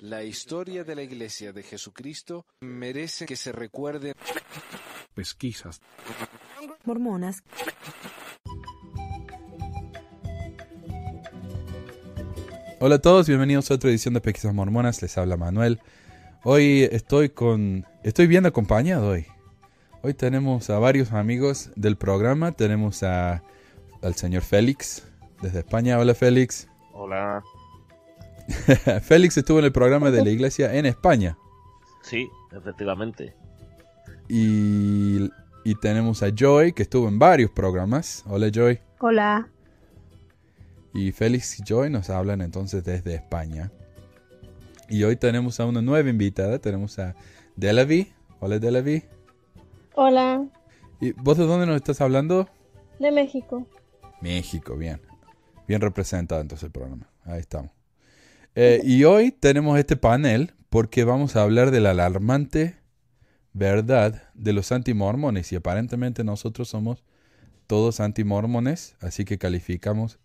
La historia de la Iglesia de Jesucristo merece que se recuerde pesquisas mormonas. Hola a todos, bienvenidos a otra edición de Pesquisas Mormonas. Les habla Manuel. Hoy estoy con. Estoy bien acompañado hoy. Hoy tenemos a varios amigos del programa. Tenemos a, al señor Félix desde España. Hola Félix. Hola. Félix estuvo en el programa de la iglesia en España. Sí, efectivamente. Y, tenemos a Joy, que estuvo en varios programas. Hola, Joy. Hola. Y Félix y Joy nos hablan entonces desde España. Y hoy tenemos a una nueva invitada. Tenemos a Delavi. Hola, Delavi. Hola. ¿Y vos de dónde nos estás hablando? De México. México, bien. Bien representado entonces el programa. Ahí estamos. Eh, y hoy tenemos este panel porque vamos a hablar de la alarmante verdad de los antimormones. Y aparentemente nosotros somos todos antimormones, así que calificamos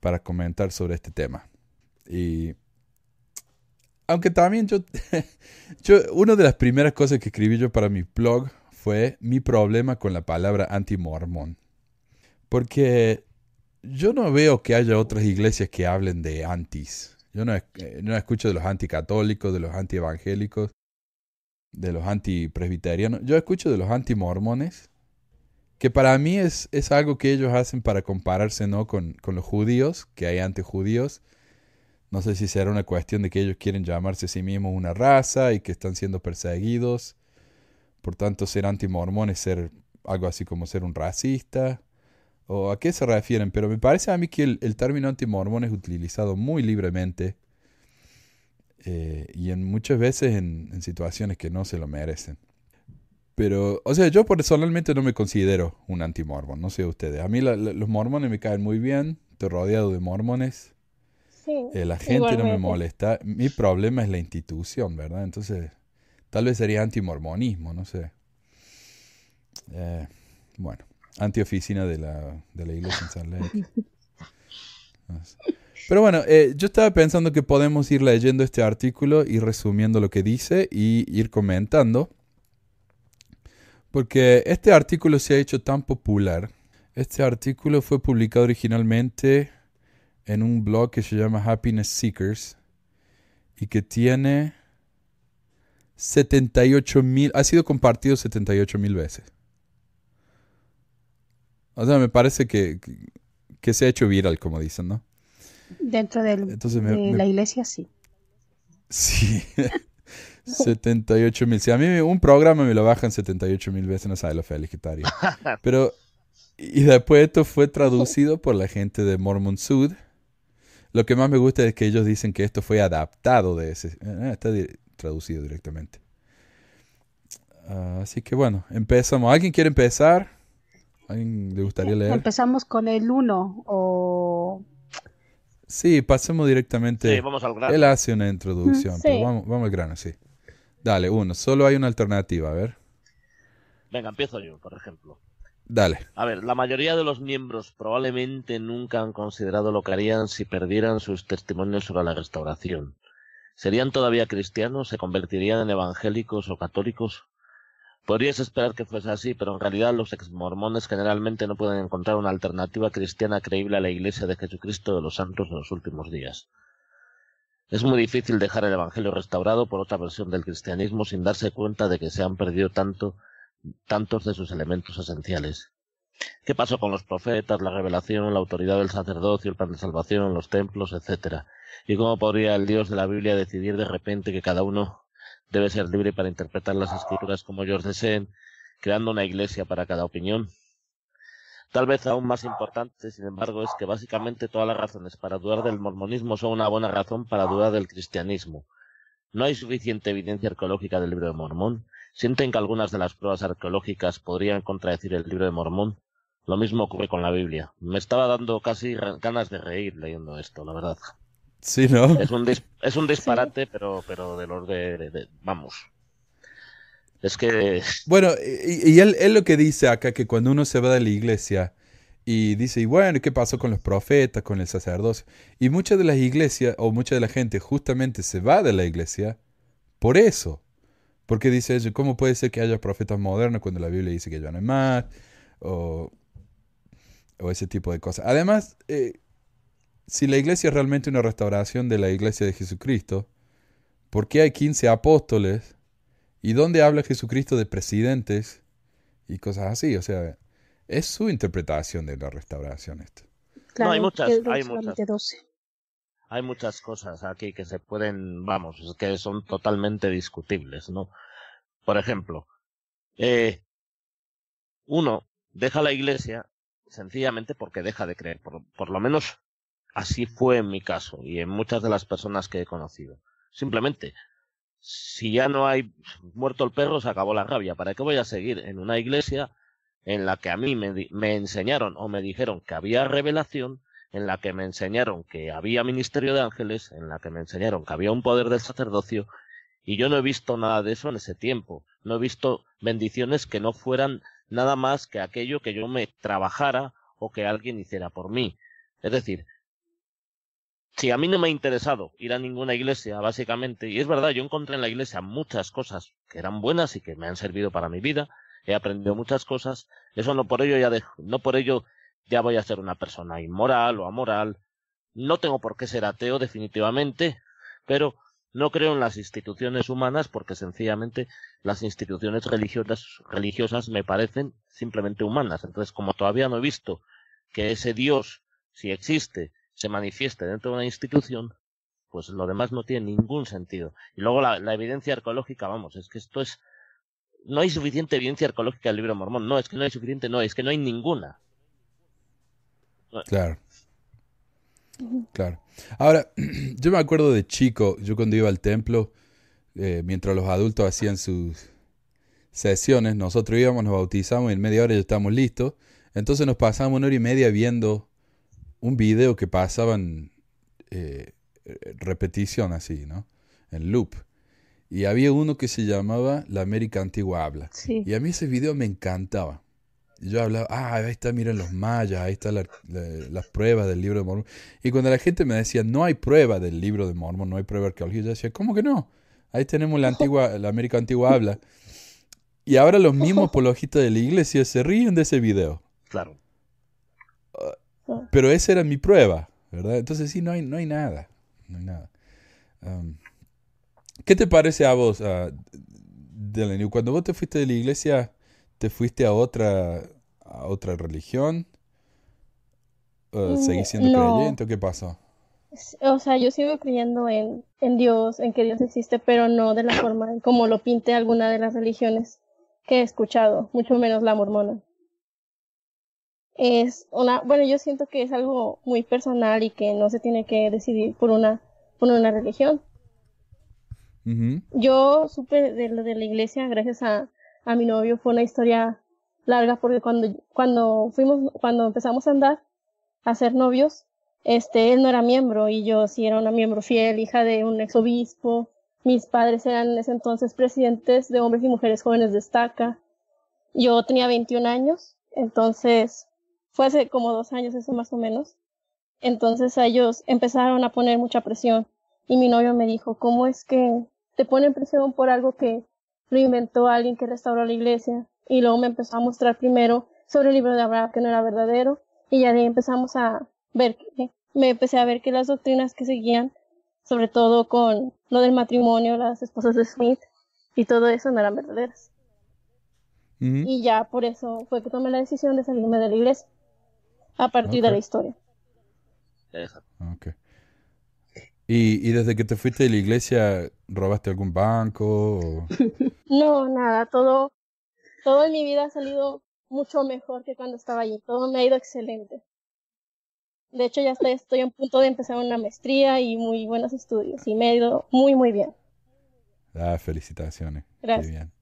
para comentar sobre este tema. Y aunque también yo, yo, una de las primeras cosas que escribí yo para mi blog fue mi problema con la palabra antimormón. Porque yo no veo que haya otras iglesias que hablen de antis. Yo eh, no, escucho de los anticatólicos, de los antievangélicos, de los antipresbiterianos. Yo escucho de los antimormones, que para mí es, es algo que ellos hacen para compararse ¿no? con, con los judíos, que hay antijudíos. No sé si será una cuestión de que ellos quieren llamarse a sí mismos una raza y que están siendo perseguidos. Por tanto, ser antimormón es ser algo así como ser un racista o a qué se refieren, pero me parece a mí que el, término antimormón es utilizado muy libremente eh, y en muchas veces en, situaciones que no se lo merecen. Pero, o sea, yo personalmente no me considero un antimormón, no sé ustedes. A mí los mormones me caen muy bien, estoy rodeado de mormones. Sí, eh, la gente no me molesta. Mi problema es la institución, ¿verdad? Entonces, tal vez sería antimormonismo, no sé. Eh, bueno. Antioficina de la, iglesia en San Pero bueno, eh, yo estaba pensando que podemos ir leyendo este artículo y resumiendo lo que dice y ir comentando. Porque este artículo se ha hecho tan popular. Este artículo fue publicado originalmente en un blog que se llama Happiness Seekers y que tiene 78 mil, ha sido compartido 78 mil veces. O sea, me parece que, se ha hecho viral, como dicen, ¿no? Dentro de la iglesia, sí. Sí. 78 mil. Si a mí un programa me lo bajan 78 mil veces, no sabe lo feliz que Pero, y después esto fue traducido por la gente de Mormon Sud. Lo que más me gusta es que ellos dicen que esto fue adaptado de ese. Eh, eh, está traducido directamente. Ah, así que bueno, empezamos. ¿Alguien quiere empezar? alguien le gustaría leer? Empezamos con el 1 o... Sí, pasemos directamente. Sí, vamos al Él hace una introducción, mm, pero vamos, vamos al grano, sí. Dale, uno. Solo hay una alternativa, a ver. Venga, empiezo yo, por ejemplo. Dale. A ver, la mayoría de los miembros probablemente nunca han considerado lo que harían si perdieran sus testimonios sobre la restauración. ¿Serían todavía cristianos? ¿Se convertirían en evangélicos o católicos? Podrías esperar que fuese así, pero en realidad los exmormones generalmente no pueden encontrar una alternativa cristiana creíble a la Iglesia de Jesucristo de los Santos de los últimos días. Es muy difícil dejar el Evangelio restaurado por otra versión del cristianismo sin darse cuenta de que se han perdido tanto, tantos de sus elementos esenciales. ¿Qué pasó con los profetas, la revelación, la autoridad del sacerdocio, el plan de salvación, los templos, etcétera? ¿Y cómo podría el Dios de la Biblia decidir de repente que cada uno debe ser libre para interpretar las escrituras como ellos deseen, creando una iglesia para cada opinión. Tal vez aún más importante, sin embargo, es que básicamente todas las razones para dudar del mormonismo son una buena razón para dudar del cristianismo. No hay suficiente evidencia arqueológica del libro de Mormón. Sienten que algunas de las pruebas arqueológicas podrían contradecir el libro de Mormón. Lo mismo ocurre con la Biblia. Me estaba dando casi ganas de reír leyendo esto, la verdad. Sí, ¿no? Es un, es un disparate, pero, pero del orden de, vamos. Es que... Bueno, y, y él, lo que dice acá, que cuando uno se va de la iglesia y dice, y bueno, ¿qué pasó con los profetas, con el sacerdocio? Y muchas de las iglesias, o mucha de la gente justamente se va de la iglesia por eso. Porque dice eso. ¿cómo puede ser que haya profetas modernos cuando la Biblia dice que ya no hay más? O, o ese tipo de cosas. Además, eh, si la iglesia es realmente una restauración de la iglesia de Jesucristo, ¿por qué hay 15 apóstoles? ¿Y dónde habla Jesucristo de presidentes? Y cosas así. O sea, es su interpretación de la restauración esto. no, hay muchas, hay muchas. Hay muchas cosas aquí que se pueden, vamos, que son totalmente discutibles, ¿no? Por ejemplo, eh, uno deja la iglesia sencillamente porque deja de creer, por lo menos así fue en mi caso y en muchas de las personas que he conocido. Simplemente, si ya no hay muerto el perro, se acabó la rabia. ¿Para qué voy a seguir en una iglesia en la que a mí me, me enseñaron o me dijeron que había revelación, en la que me enseñaron que había ministerio de ángeles, en la que me enseñaron que había un poder del sacerdocio, y yo no he visto nada de eso en ese tiempo. No he visto bendiciones que no fueran nada más que aquello que yo me trabajara o que alguien hiciera por mí. Es decir, si a mí no me ha interesado ir a ninguna iglesia, básicamente. Y es verdad, yo encontré en la iglesia muchas cosas que eran buenas y que me han servido para mi vida. He aprendido muchas cosas. Eso no por ello ya dejo, no por ello ya voy a ser una persona inmoral o amoral. No tengo por qué ser ateo definitivamente, pero no creo en las instituciones humanas porque sencillamente las instituciones religiosas, religiosas me parecen simplemente humanas. Entonces, como todavía no he visto que ese Dios, si existe, se manifieste dentro de una institución, pues lo demás no tiene ningún sentido. Y luego la, evidencia arqueológica, vamos, es que esto es... No hay suficiente evidencia arqueológica del libro mormón, no, es que no hay suficiente, no, es que no hay ninguna. Claro. Claro. Ahora, yo me acuerdo de chico, yo cuando iba al templo, eh, mientras los adultos hacían sus sesiones, nosotros íbamos, nos bautizamos y en media hora ya estábamos listos. Entonces nos pasamos una hora y media viendo un video que pasaba en eh, repetición así, ¿no? En loop. Y había uno que se llamaba La América Antigua Habla. Y a mí ese video me encantaba. yo hablaba, ah, ahí está, miren los mayas, ahí están las pruebas del libro de Mormón. Y cuando la gente me decía, no hay prueba del libro de Mormón, no hay prueba arqueológica, yo decía, ¿cómo que no? Ahí tenemos la, antigua, la América Antigua Habla. Y ahora los mismos apologistas de la iglesia se ríen de ese video. Claro. Ah, pero esa era mi prueba, ¿verdad? Entonces sí, no hay, no hay nada. nada. ¿Qué te parece a vos, uh, Delaney? Cuando vos te fuiste de la iglesia, ¿te fuiste a otra, a otra religión? Mm, ¿Seguís siendo creyente o qué pasó? O sea, yo sigo creyendo en, en, Dios, en que Dios existe, pero no de la forma como lo pinte alguna de las religiones que he escuchado, mucho menos la mormona es una, bueno, yo siento que es algo muy personal y que no se tiene que decidir por una, por una religión. Yo supe de lo de la iglesia gracias a, a mi novio, fue una historia larga porque cuando, cuando fuimos, cuando empezamos a andar, a ser novios, este, él no era miembro y yo sí era una miembro fiel, hija de un ex obispo Mis padres eran en ese entonces presidentes de hombres y mujeres jóvenes de estaca. Yo tenía 21 años, entonces fue hace como dos años, eso más o menos. Entonces ellos empezaron a poner mucha presión y mi novio me dijo, ¿cómo es que te ponen presión por algo que lo inventó alguien que restauró la iglesia? Y luego me empezó a mostrar primero sobre el libro de Abraham que no era verdadero y ya ahí empezamos a ver, que, me empecé a ver que las doctrinas que seguían, sobre todo con lo del matrimonio, las esposas de Smith y todo eso no eran verdaderas. Y ya por eso fue que tomé la decisión de salirme de la iglesia a partir de la historia. Okay. ¿Y, ¿Y, desde que te fuiste de la iglesia, robaste algún banco? no, nada, todo, todo en mi vida ha salido mucho mejor que cuando estaba allí, todo me ha ido excelente. De hecho, ya estoy, estoy a punto de empezar una maestría y muy buenos estudios, y me ha ido muy, muy bien. Ah, felicitaciones. Gracias. bien.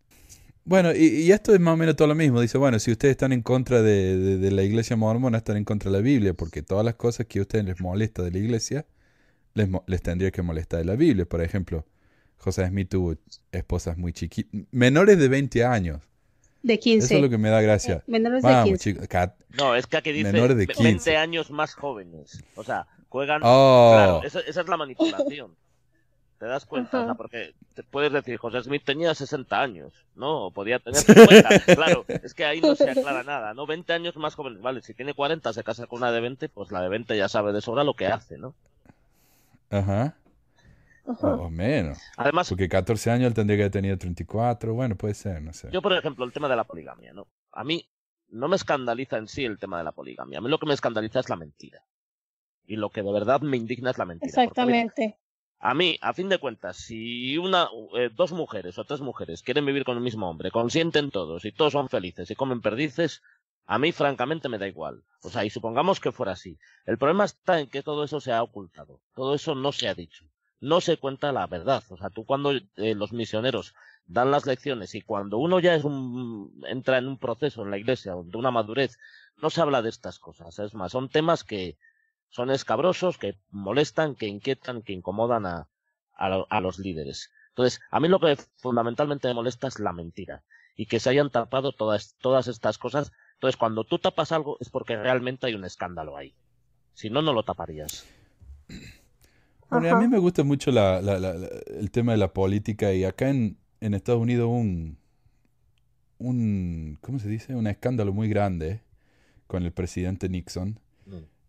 Bueno, y, esto es más o menos todo lo mismo. Dice, bueno, si ustedes están en contra de, la iglesia mormona, están en contra de la Biblia, porque todas las cosas que a ustedes les molesta de la iglesia, les, les tendría que molestar de la Biblia. Por ejemplo, José Smith tuvo esposas muy chiquitas, menores de 20 años. De 15. Eso es lo que me da gracia. Eh, menores de 15. no, es que aquí dice menores de años más jóvenes. O sea, juegan... Oh. Claro, esa, esa es la manipulación. Te das cuenta, porque te puedes decir, José Smith tenía 60 años, ¿no? O podía tener 50, claro, es que ahí no se aclara nada, ¿no? 20 años más joven, vale, si tiene 40, se casa con una de 20, pues la de 20 ya sabe de sobra lo que hace, ¿no? Ajá. O menos. Además, porque 14 años él tendría que haber y 34, bueno, puede ser, no sé. Yo, por ejemplo, el tema de la poligamia, ¿no? A mí no me escandaliza en sí el tema de la poligamia, a mí lo que me escandaliza es la mentira. Y lo que de verdad me indigna es la mentira. Exactamente. A mí, a fin de cuentas, si una, eh, dos mujeres o tres mujeres quieren vivir con el mismo hombre, consienten todos y todos son felices y comen perdices, a mí francamente me da igual. O sea, y supongamos que fuera así. El problema está en que todo eso se ha ocultado, todo eso no se ha dicho, no se cuenta la verdad. O sea, tú cuando eh, los misioneros dan las lecciones y cuando uno ya entra en un proceso en la iglesia de una madurez, no se habla de estas cosas. Es más, son temas que, son escabrosos que molestan, que inquietan, que incomodan a, los líderes. Entonces, a mí lo que fundamentalmente me molesta es la mentira y que se hayan tapado todas, estas cosas. Entonces, cuando tú tapas algo es porque realmente hay un escándalo ahí. Si no, no lo taparías. a mí me gusta mucho el tema de la política y acá en, en Estados Unidos un, un, ¿cómo se dice? Un escándalo muy grande con el presidente Nixon,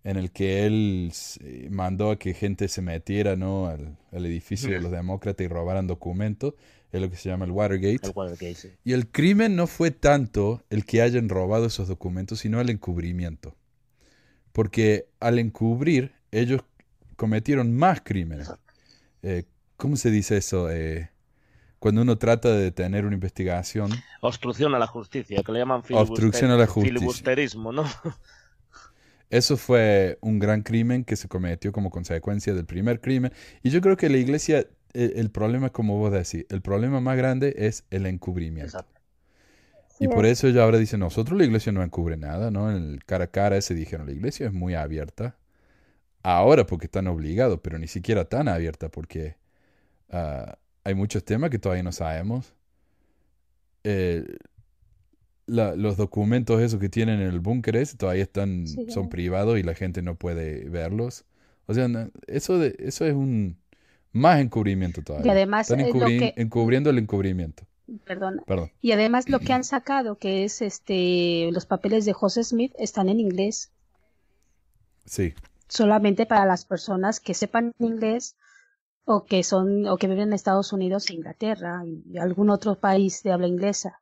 en el que él eh, mandó a que gente se metiera ¿no? al, edificio de los demócratas y robaran documentos, es lo que se llama el Watergate. Y el crimen no fue tanto el que hayan robado esos documentos, sino el encubrimiento. Porque al encubrir, ellos cometieron más crímenes. Eh, ¿Cómo se dice eso? Eh, cuando uno trata de detener una investigación. Obstrucción a la justicia, que le llaman Obstrucción a la justicia. filibusterismo, ¿no? Eso fue un gran crimen que se cometió como consecuencia del primer crimen. Y yo creo que la iglesia, e, el, problema, como vos decís, el problema más grande es el encubrimiento. Y por eso ya ahora dice, nosotros la iglesia no encubre nada, ¿no? En el cara a cara ese dijeron, la iglesia es muy abierta. Ahora porque están obligados, pero ni siquiera tan abierta porque ah, hay muchos temas que todavía no sabemos. Eh, los documentos esos que tienen en el búnker ese todavía están, son privados y la gente no puede verlos. O sea, eso, de, eso es un más encubrimiento todavía. Y además, están encubriendo el encubrimiento. Perdón. Y además lo que han sacado, que es este, los papeles de José Smith, están en inglés. Sí. Solamente para las personas que sepan inglés o que son o que viven en Estados Unidos, e Inglaterra y algún otro país de habla inglesa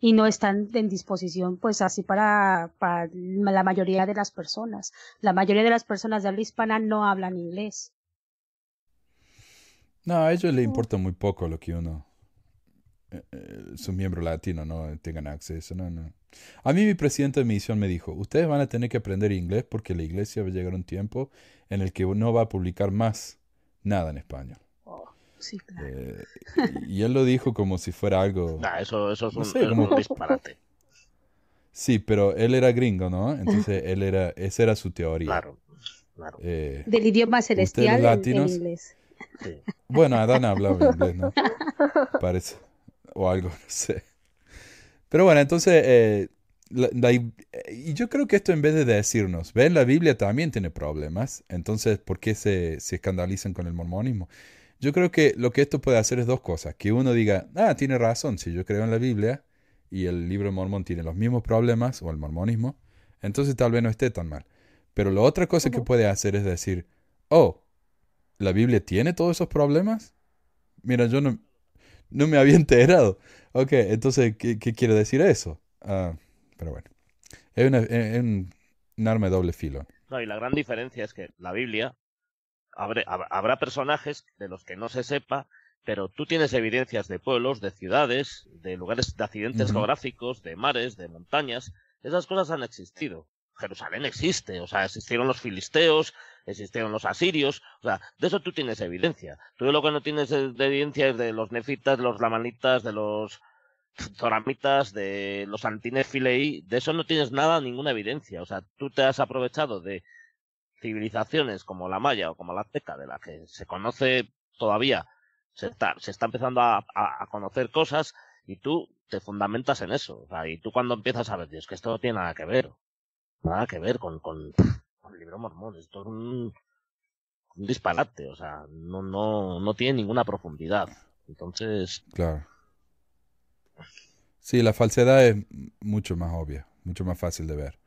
y no están en disposición pues así para, para la mayoría de las personas. La mayoría de las personas de habla hispana no hablan inglés. No, a ellos les importa muy poco lo que uno, eh, eh, su miembro latino, no tengan acceso. No, no. A mí mi presidente de misión me dijo, ustedes van a tener que aprender inglés porque la iglesia va a llegar un tiempo en el que no va a publicar más nada en español. Eh, y él lo dijo como si fuera algo. eso, eso es un, disparate. Sí, pero él era gringo, ¿no? Entonces él era, esa era su teoría. Claro, claro. Eh, del idioma celestial en inglés. Bueno, Adán hablaba inglés, ¿no? Parece. O algo, no sé. Pero bueno, entonces, eh, y yo creo que esto en vez de decirnos, ven, la Biblia también tiene problemas, entonces, ¿por qué se, se escandalizan con el mormonismo? Yo creo que lo que esto puede hacer es dos cosas. Que uno diga, ah, tiene razón, si yo creo en la Biblia y el libro de Mormón tiene los mismos problemas, o el mormonismo, entonces tal vez no esté tan mal. Pero la otra cosa que puede hacer es decir, oh, ¿la Biblia tiene todos esos problemas? Mira, yo no, no me había enterado. Ok, entonces, ¿qué, quiere decir eso? Ah, pero bueno, es, un arma de doble filo. No, y la gran diferencia es que la Biblia habrá personajes de los que no se sepa, pero tú tienes evidencias de pueblos, de ciudades, de lugares, de accidentes geográficos, de mares, de montañas. Esas cosas han existido. Jerusalén existe, o sea, existieron los filisteos, existieron los asirios, o sea, de eso tú tienes evidencia. Tú lo que no tienes de evidencia es de los nefitas, de los lamanitas, de los zoramitas, de los antinefileí de eso no tienes nada, ninguna evidencia. O sea, tú te has aprovechado de civilizaciones como la maya o como la azteca, de la que se conoce todavía, se está, se está empezando a, conocer cosas y tú te fundamentas en eso. O sea, y tú cuando empiezas a ver, es que esto no tiene nada que ver, nada que ver con, con, el libro mormón, esto es un, un disparate, o sea, no, no, no tiene ninguna profundidad. Entonces. Claro. Sí, la falsedad es mucho más obvia, mucho más fácil de ver.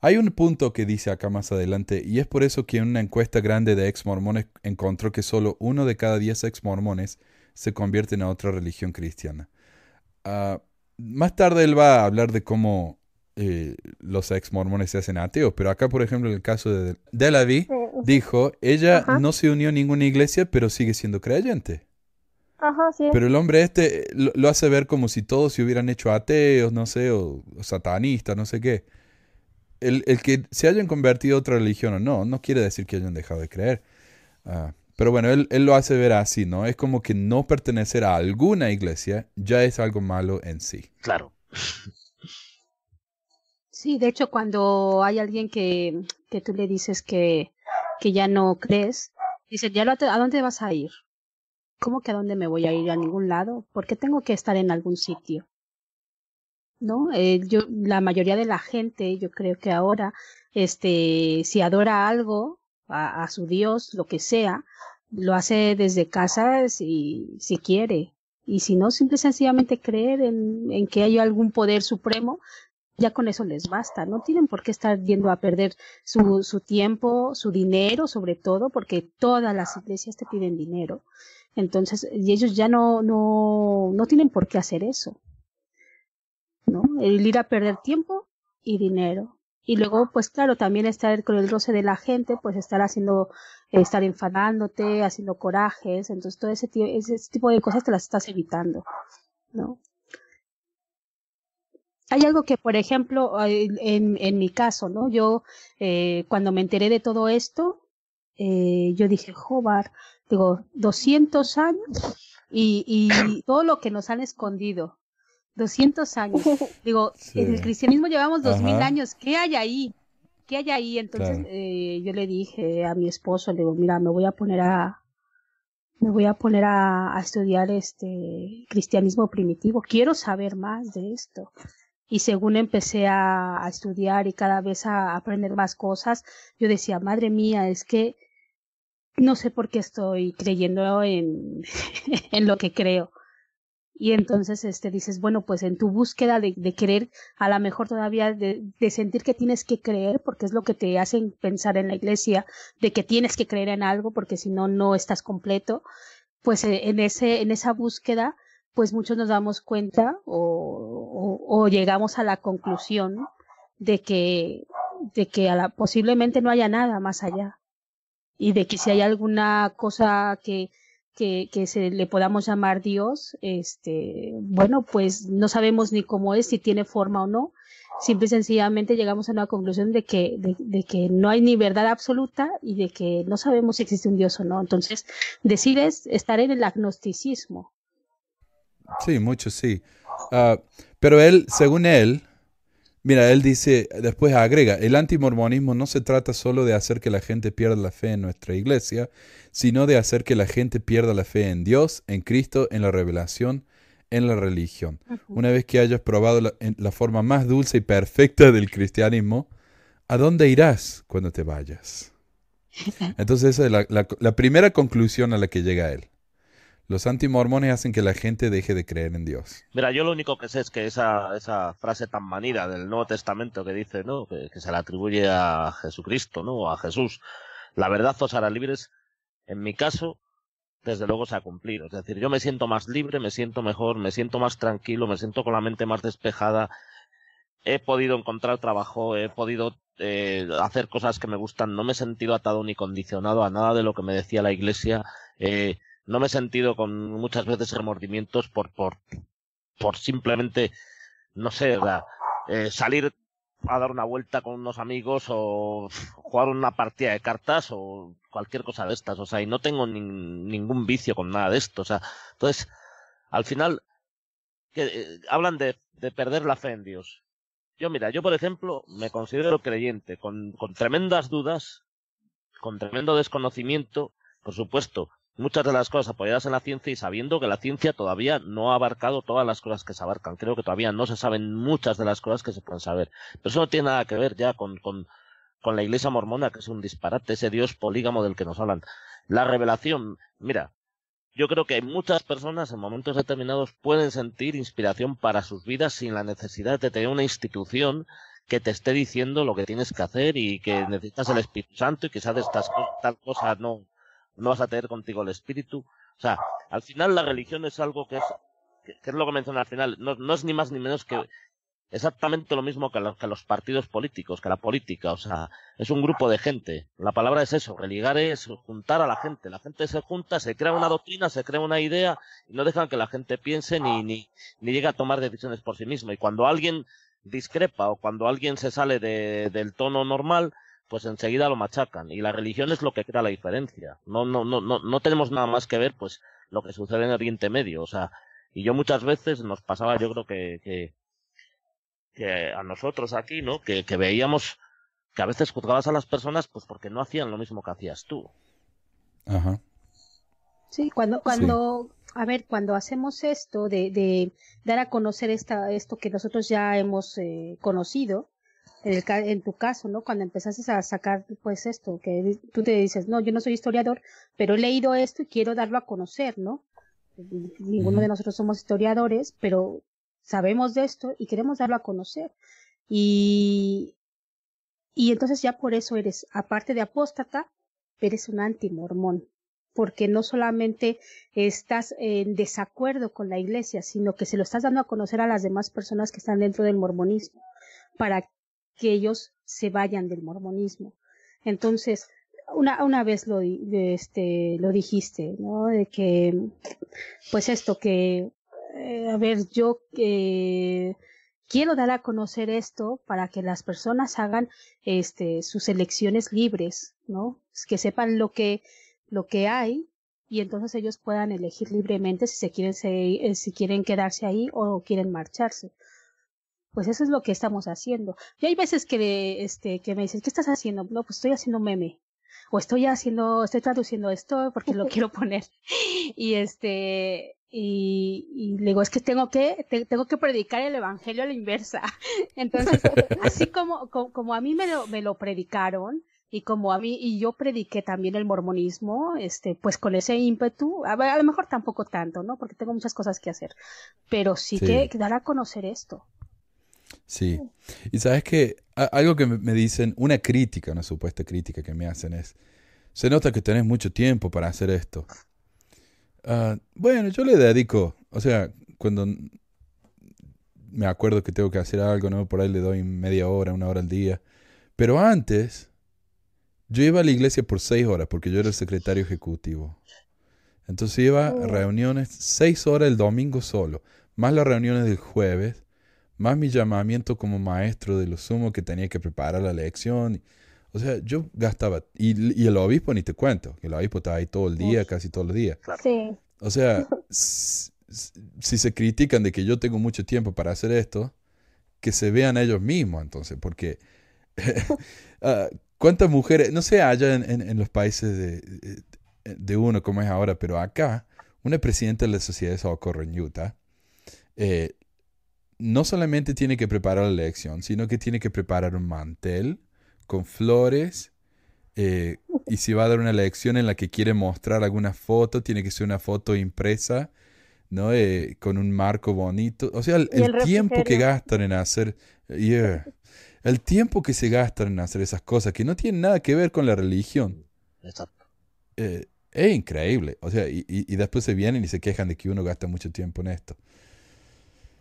Hay un punto que dice acá más adelante, y es por eso que en una encuesta grande de ex-mormones encontró que solo uno de cada diez ex-mormones se convierte en otra religión cristiana. Ah, más tarde él va a hablar de cómo eh, los ex-mormones se hacen ateos, pero acá, por ejemplo, en el caso de Delavi, dijo, ella no se unió a ninguna iglesia, pero sigue siendo creyente. Pero el hombre este eh, lo, hace ver como si todos se hubieran hecho ateos, no sé, o satanistas, no sé qué el, que se hayan convertido a otra religión o no, no quiere decir que hayan dejado de creer. Ah, pero bueno, él, él, lo hace ver así, ¿no? Es como que no pertenecer a alguna iglesia ya es algo malo en sí. Claro. Sí, de hecho, cuando hay alguien que, que tú le dices que, que ya no crees, dice, ¿ya a dónde vas a ir? ¿Cómo que a dónde me voy a ir? ¿A ningún lado? ¿Por qué tengo que estar en algún sitio? ¿no? Eh, yo, la mayoría de la gente, yo creo que ahora, este, si adora algo, a, a su Dios, lo que sea, lo hace desde casa si, si quiere. Y si no, simple y sencillamente creer en, que hay algún poder supremo, ya con eso les basta. No tienen por qué estar yendo a perder su, su tiempo, su dinero, sobre todo, porque todas las iglesias te piden dinero. Entonces, y ellos ya no, no, no tienen por qué hacer eso. El ir a perder tiempo y dinero. Y luego, pues claro, también estar con el roce de la gente, pues estar haciendo, eh, estar enfadándote, haciendo corajes, entonces todo ese, ese tipo de cosas te las estás evitando, ¿no? Hay algo que, por ejemplo, en, en mi caso, ¿no? Yo, eh, cuando me enteré de todo esto, eh, yo dije, jobar, digo, 200 años y, y todo lo que nos han escondido, 200 años. Digo, en el cristianismo llevamos 2000 años. ¿Qué hay ahí? ¿Qué hay ahí? Entonces eh, yo le dije a mi esposo, le digo, mira, me voy a poner a me voy a poner a, estudiar este cristianismo primitivo. Quiero saber más de esto y según empecé a, estudiar y cada vez a aprender más cosas, yo decía, madre mía, es que no sé por qué estoy creyendo en lo que creo y entonces este dices bueno pues en tu búsqueda de, de querer a lo mejor todavía de, sentir que tienes que creer porque es lo que te hacen pensar en la iglesia de que tienes que creer en algo porque si no no estás completo pues eh, en ese en esa búsqueda pues muchos nos damos cuenta o, o, llegamos a la conclusión de que de que a posiblemente no haya nada más allá y de que si hay alguna cosa que que, se le podamos llamar Dios, este, bueno, pues no sabemos ni cómo es, si tiene forma o no. Simple y sencillamente llegamos a una conclusión de que, de, que no hay ni verdad absoluta y de que no sabemos si existe un Dios o no. Entonces, decir es estar en el agnosticismo. Sí, mucho sí. Ah, pero él, según él, Mira, él dice, después agrega, el antimormonismo no se trata solo de hacer que la gente pierda la fe en nuestra iglesia, sino de hacer que la gente pierda la fe en Dios, en Cristo, en la revelación, en la religión. Una vez que hayas probado la, forma más dulce y perfecta del cristianismo, ¿a dónde irás cuando te vayas? Entonces esa es la primera conclusión a la que llega él. Los antimormones hacen que la gente deje de creer en Dios. Mira, yo lo único que sé es que esa, esa frase tan manida del Nuevo Testamento que dice, ¿no? Que, se la atribuye a Jesucristo, ¿no? A Jesús. La verdad os hará libres. En mi caso, desde luego se ha cumplido. Es decir, yo me siento más libre, me siento mejor, me siento más tranquilo, me siento con la mente más despejada. He podido encontrar trabajo, he podido eh, hacer cosas que me gustan, no me he sentido atado ni condicionado a nada de lo que me decía la iglesia. Eh, no me he sentido con muchas veces remordimientos por, por, simplemente, no sé, eh, salir a dar una vuelta con unos amigos o jugar una partida de cartas o cualquier cosa de estas. O sea, y no tengo ningún vicio con nada de esto. O sea, entonces, al final, que, eh, hablan de, de, perder la fe en Dios. Yo, mira, yo por ejemplo me considero creyente, con, con tremendas dudas, con tremendo desconocimiento, por supuesto, muchas de las cosas apoyadas en la ciencia y sabiendo que la ciencia todavía no ha abarcado todas las cosas que se abarcan. Creo que todavía no se saben muchas de las cosas que se pueden saber. Pero eso no tiene nada que ver ya con, con, con la iglesia mormona, que es un disparate, ese dios polígamo del que nos hablan. La revelación, mira, yo creo que muchas personas en momentos determinados pueden sentir inspiración para sus vidas sin la necesidad de tener una institución que te esté diciendo lo que tienes que hacer y que necesitas el Espíritu Santo y que sabes estas tal cosa no, no vas a tener contigo el espíritu. O sea, al final la religión es algo que es, que, es lo que menciona al final, no, no, es ni más ni menos que exactamente lo mismo que, que, los partidos políticos, que la política, o sea, es un grupo de gente. La palabra es eso, religar es juntar a la gente. La gente se junta, se crea una doctrina, se crea una idea y no dejan que la gente piense ni, ni, ni llegue a tomar decisiones por sí misma. Y cuando alguien discrepa o cuando alguien se sale de, del tono normal, pues enseguida lo machacan. Y la religión es lo que crea la diferencia. No, no, no, no, no tenemos nada más que ver, pues, lo que sucede en Oriente Medio. O sea, y yo muchas veces nos pasaba, yo creo que, que, que a nosotros aquí, ¿no? Que, veíamos que a veces juzgabas a las personas, pues porque no hacían lo mismo que hacías tú. Ajá. Sí, cuando, cuando, a ver, cuando hacemos esto de, de dar a conocer esta, esto que nosotros ya hemos eh, conocido, en, en tu caso, ¿no? Cuando empezaste a sacar, pues, esto, que tú te dices, no, yo no soy historiador, pero he leído esto y quiero darlo a conocer, ¿no? Ninguno de nosotros somos historiadores, pero sabemos de esto y queremos darlo a conocer. Y, y entonces ya por eso eres, aparte de apóstata, eres un antimormón, porque no solamente estás en desacuerdo con la iglesia, sino que se lo estás dando a conocer a las demás personas que están dentro del mormonismo, para que ellos se vayan del mormonismo. Entonces, una, una vez lo, este, lo dijiste, ¿no? De que, pues esto, que, eh, a ver, yo eh, quiero dar a conocer esto para que las personas hagan este, sus elecciones libres, ¿no? Que sepan lo que, lo que hay y entonces ellos puedan elegir libremente si se quieren, eh, si quieren quedarse ahí o quieren marcharse. Pues eso es lo que estamos haciendo. Y hay veces que, este, que me dicen, ¿qué estás haciendo? No, pues estoy haciendo meme. O estoy haciendo, estoy traduciendo esto porque lo quiero poner. Y este, y, digo, es que tengo que, tengo que predicar el evangelio a la inversa. Entonces, así como, como, a mí me lo, me lo predicaron, y como a mí, y yo prediqué también el mormonismo, este, pues con ese ímpetu, a, lo mejor tampoco tanto, ¿no? Porque tengo muchas cosas que hacer, pero sí, que dar a conocer esto. Sí. Y sabes que algo que me dicen, una crítica, una supuesta crítica que me hacen es, se nota que tenés mucho tiempo para hacer esto. Ah, bueno, yo le dedico, o sea, cuando me acuerdo que tengo que hacer algo, ¿no? Por ahí le doy media hora, una hora al día. Pero antes, yo iba a la iglesia por seis horas, porque yo era el secretario ejecutivo. Entonces iba a oh. reuniones seis horas el domingo solo, más las reuniones del jueves más mi llamamiento como maestro de lo sumo que tenía que preparar la lección. O sea, yo gastaba, y, el obispo ni te cuento, el obispo estaba ahí todo el día, casi todos los días. Sí. O sea, si, se critican de que yo tengo mucho tiempo para hacer esto, que se vean ellos mismos entonces, porque ah, cuántas mujeres, no sé allá en, los países de, eh, de, uno como es ahora, pero acá, una presidenta de la Sociedad de Socorro en Utah, eh, no solamente tiene que preparar la lección, sino que tiene que preparar un mantel con flores. Eh, y si va a dar una lección en la que quiere mostrar alguna foto, tiene que ser una foto impresa, ¿no? Eh, con un marco bonito. O sea, el, tiempo que gastan en hacer. Yeah, el tiempo que se gastan en hacer esas cosas que no tienen nada que ver con la religión. Eh, es increíble. O sea, y después se vienen y se quejan de que uno gasta mucho tiempo en esto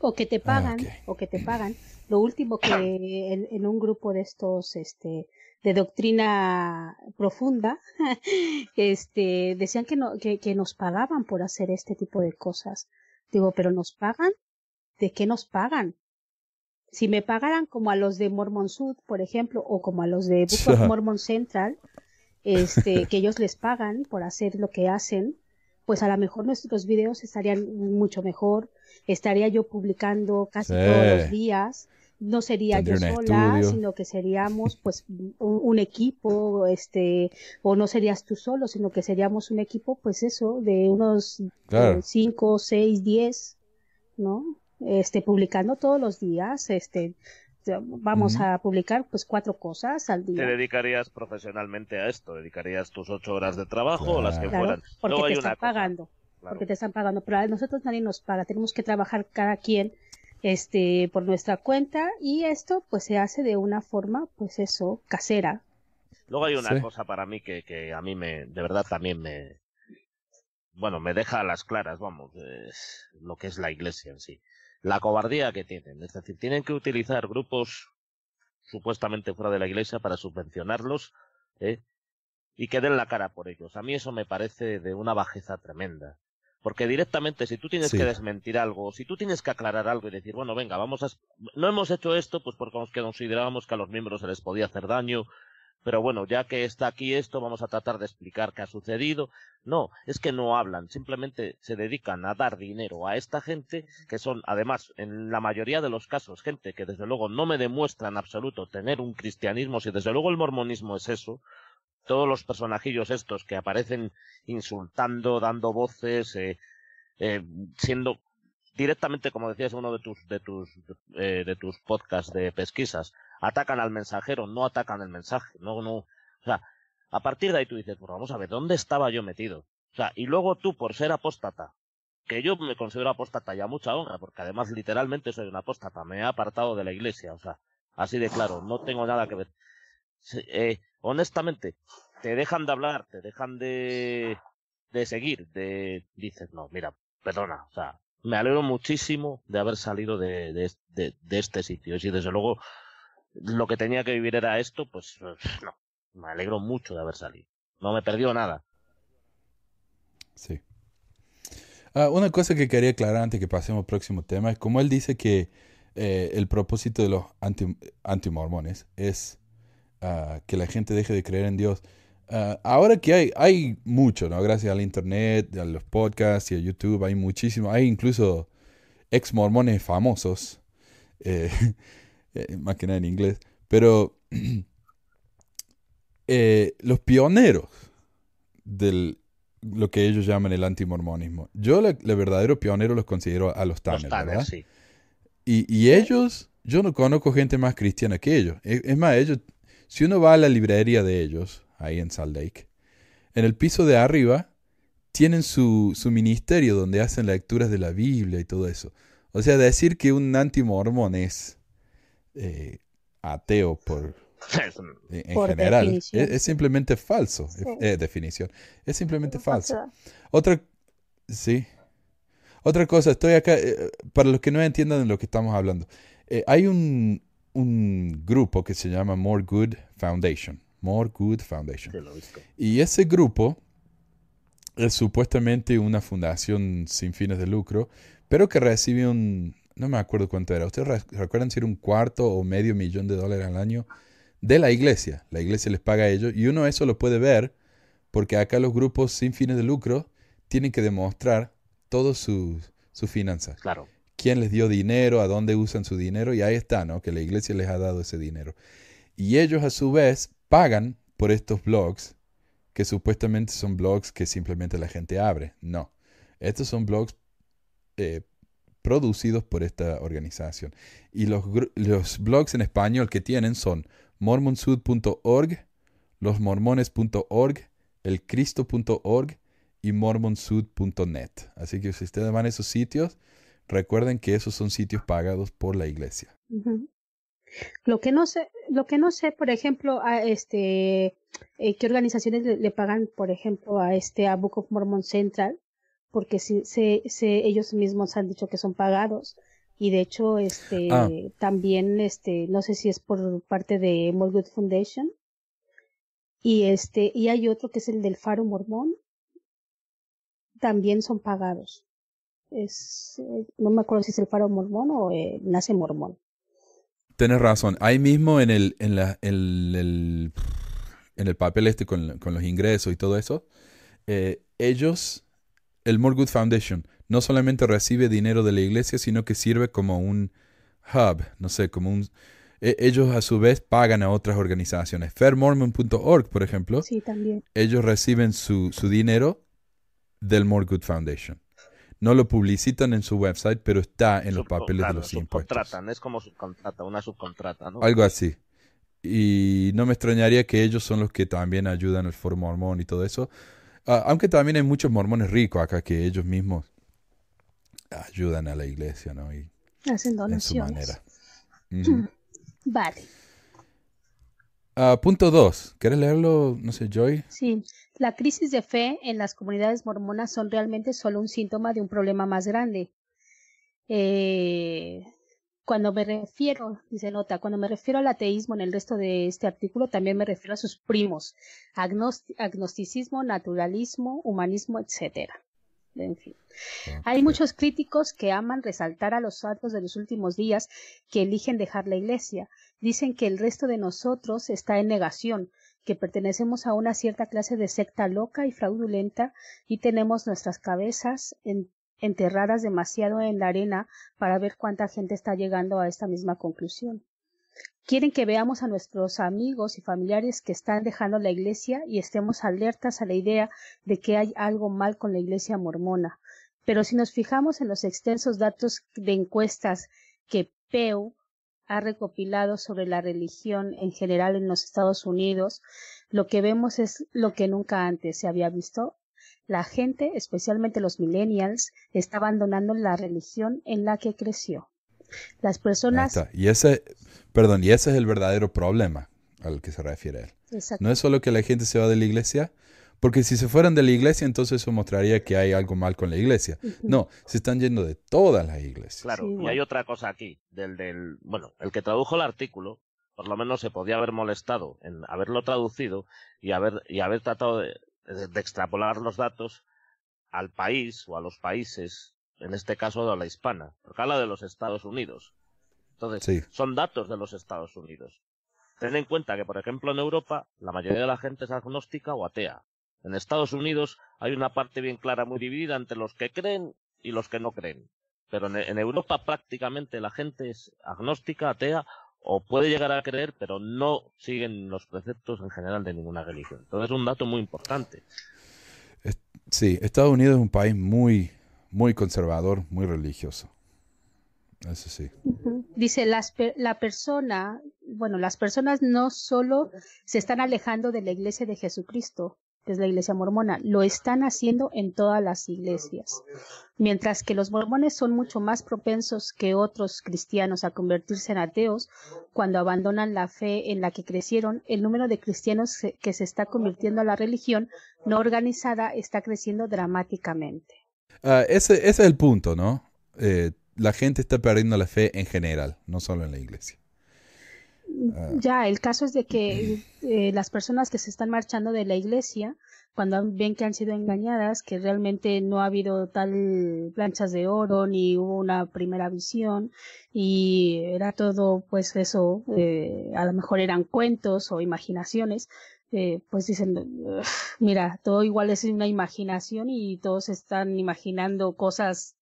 o que te ah, pagan, o que te pagan. Lo último que en, un grupo de estos, este, de doctrina profunda, este, decían que, no, que, nos pagaban por hacer este tipo de cosas. Digo, pero ¿nos pagan? ¿De qué nos pagan? Si me pagaran como a los de Mormon Sud, por ejemplo, o como a los de Book of Mormon Central, este, que ellos les pagan por hacer lo que hacen, pues a lo mejor nuestros videos estarían mucho mejor, estaría yo publicando casi todos los días no sería yo sola, sino que seríamos pues un, equipo, este, o no serías tú solo, sino que seríamos un equipo, pues eso, de unos eh, cinco, seis, diez, ¿no? Este, publicando todos los días, este, vamos a publicar pues cuatro cosas al día. ¿Te dedicarías profesionalmente a esto? ¿Dedicarías tus ocho horas de trabajo o las que fueran? Porque hay pagando porque te están pagando, pero nosotros nadie nos paga, tenemos que trabajar cada quien este por nuestra cuenta y esto pues se hace de una forma pues eso casera. Luego hay una cosa para mí que, que a mí me de verdad también me bueno, me deja a las claras, vamos, lo que es la iglesia en sí. La cobardía que tienen, es decir, tienen que utilizar grupos supuestamente fuera de la iglesia para subvencionarlos ¿eh? y que den la cara por ellos. A mí eso me parece de una bajeza tremenda. Porque directamente, si tú tienes que desmentir algo, si tú tienes que aclarar algo y decir, bueno, venga, vamos a. No hemos hecho esto, pues porque considerábamos que a los miembros se les podía hacer daño, pero bueno, ya que está aquí esto, vamos a tratar de explicar qué ha sucedido. No, es que no hablan, simplemente se dedican a dar dinero a esta gente, que son, además, en la mayoría de los casos, gente que desde luego no me demuestra en absoluto tener un cristianismo, si desde luego el mormonismo es eso, todos los personajillos estos que aparecen insultando, dando voces, eh, eh siendo directamente, como decías uno de tus, de tus, eh, de tus podcasts de pesquisas, atacan al mensajero, no atacan el mensaje, no, no, o sea, a partir de ahí tú dices, pues vamos a ver, ¿dónde estaba yo metido? O sea, y luego tú, por ser apóstata, que yo me considero apóstata ya mucha honra, porque además literalmente soy un apóstata, me he apartado de la iglesia, o sea, así de claro, no tengo nada que ver. Eh, honestamente, te dejan de hablar, te dejan de, de seguir, de, dices, no, mira, perdona, o sea, me alegro muchísimo de haber salido de, de, de, este sitio. Y si desde luego lo que tenía que vivir era esto, pues no, me alegro mucho de haber salido. No me perdió nada. Sí. Ah, una cosa que quería aclarar antes que pasemos al próximo tema es como él dice que eh, el propósito de los anti, antimormones es Ah, que la gente deje de creer en Dios. Ah, ahora que hay, hay mucho, ¿no? Gracias al internet, a los podcasts y a YouTube, hay muchísimo. Hay incluso ex mormones famosos, eh, eh, más que nada en inglés, pero eh, los pioneros de lo que ellos llaman el antimormonismo. Yo, el verdadero pionero, los considero a los Tanner, ¿verdad? Sí. Y, ellos, yo no conozco gente más cristiana que ellos. E, es más, ellos si uno va a la librería de ellos, ahí en Salt Lake, en el piso de arriba tienen su, ministerio donde hacen lecturas de la Biblia y todo eso. O sea, decir que un antimormón es eh, ateo por, eh, en general es, simplemente falso. Es, eh, definición. Es simplemente falso. Otra, sí. Otra cosa, estoy acá, para los que no entiendan de lo que estamos hablando, hay un, un grupo que se llama More Good Foundation. More Good Foundation. Y ese grupo es supuestamente una fundación sin fines de lucro, pero que recibe un, no me acuerdo cuánto era, ¿ustedes recuerdan si era un cuarto o medio millón de dólares al año de la iglesia? La iglesia les paga a ellos y uno eso lo puede ver porque acá los grupos sin fines de lucro tienen que demostrar todos sus, sus finanzas. Claro quién les dio dinero, a dónde usan su dinero, y ahí está, ¿no? Que la iglesia les ha dado ese dinero. Y ellos a su vez pagan por estos blogs, que supuestamente son blogs que simplemente la gente abre. No, estos son blogs eh, producidos por esta organización. Y los, los, blogs en español que tienen son mormonsud.org, losmormones.org, elcristo.org y mormonsud.net. Así que si ustedes van a esos sitios, Recuerden que esos son sitios pagados por la iglesia. Lo que no sé, lo que no sé, por ejemplo, a este, eh, qué organizaciones le, pagan, por ejemplo, a este a Book of Mormon Central, porque si, se, ellos mismos han dicho que son pagados y de hecho, este, ah. también, este, no sé si es por parte de Morgood Foundation y este, y hay otro que es el del Faro Mormón, también son pagados es, no me acuerdo si es el faro mormón o eh, nace mormón. Tienes razón. Ahí mismo en el, en la, en el, en el papel este con, los ingresos y todo eso, eh, ellos, el Morgood Foundation, no solamente recibe dinero de la iglesia, sino que sirve como un hub, no sé, como un... E, ellos a su vez pagan a otras organizaciones. Fairmormon.org, por ejemplo. Sí, también. Ellos reciben su, su dinero del Good Foundation. No lo publicitan en su website, pero está en los papeles de los impuestos. Subcontratan, es como subcontrata, una subcontrata, ¿no? Algo así. Y no me extrañaría que ellos son los que también ayudan al foro mormón y todo eso. Ah, aunque también hay muchos mormones ricos acá que ellos mismos ayudan a la iglesia, ¿no? Y Hacen donaciones. su manera. Mm. Vale. Ah, punto 2. ¿Quieres leerlo, no sé, Joy? Sí. La crisis de fe en las comunidades mormonas son realmente solo un síntoma de un problema más grande. Eh, cuando me refiero, dice nota, cuando me refiero al ateísmo en el resto de este artículo, también me refiero a sus primos, agnosticismo, naturalismo, humanismo, etc. En fin. Hay muchos críticos que aman resaltar a los santos de los últimos días que eligen dejar la iglesia. Dicen que el resto de nosotros está en negación, que pertenecemos a una cierta clase de secta loca y fraudulenta y tenemos nuestras cabezas enterradas demasiado en la arena para ver cuánta gente está llegando a esta misma conclusión. Quieren que veamos a nuestros amigos y familiares que están dejando la iglesia y estemos alertas a la idea de que hay algo mal con la iglesia mormona. Pero si nos fijamos en los extensos datos de encuestas que Pew ha recopilado sobre la religión en general en los Estados Unidos, lo que vemos es lo que nunca antes se había visto. La gente, especialmente los millennials, está abandonando la religión en la que creció. Las personas... Y ese, perdón, y ese es el verdadero problema al que se refiere él. No es solo que la gente se va de la iglesia, porque si se fueran de la iglesia, entonces eso mostraría que hay algo mal con la iglesia. No, se están yendo de todas las iglesias. Claro, y hay otra cosa aquí, del, del, bueno, el que tradujo el artículo, por lo menos se podía haber molestado en haberlo traducido y haber, y haber tratado de, extrapolar los datos al país o a los países, en este caso a la hispana, porque habla de los Estados Unidos. Entonces, son datos de los Estados Unidos. Ten en cuenta que, por ejemplo, en Europa, la mayoría de la gente es agnóstica o atea. En Estados Unidos hay una parte bien clara, muy dividida entre los que creen y los que no creen. Pero en, Europa prácticamente la gente es agnóstica, atea, o puede llegar a creer, pero no siguen los preceptos en general de ninguna religión. Entonces es un dato muy importante. Sí, Estados Unidos es un país muy, muy conservador, muy religioso. Eso sí. Dice, las, la persona, bueno, las personas no solo se están alejando de la iglesia de Jesucristo, es la iglesia mormona, lo están haciendo en todas las iglesias. Mientras que los mormones son mucho más propensos que otros cristianos a convertirse en ateos, cuando abandonan la fe en la que crecieron, el número de cristianos que se está convirtiendo a la religión no organizada está creciendo dramáticamente. Ah, ese, es el punto, ¿no? Eh, la gente está perdiendo la fe en general, no solo en la iglesia. Ah. ya, el caso es de que eh, las personas que se están marchando de la iglesia, cuando ven que han sido engañadas, que realmente no ha habido tal planchas de oro, ni hubo una primera visión, y era todo, pues eso, eh, a lo mejor eran cuentos o imaginaciones, eh, pues dicen, mira, todo igual es una imaginación y todos están imaginando cosas,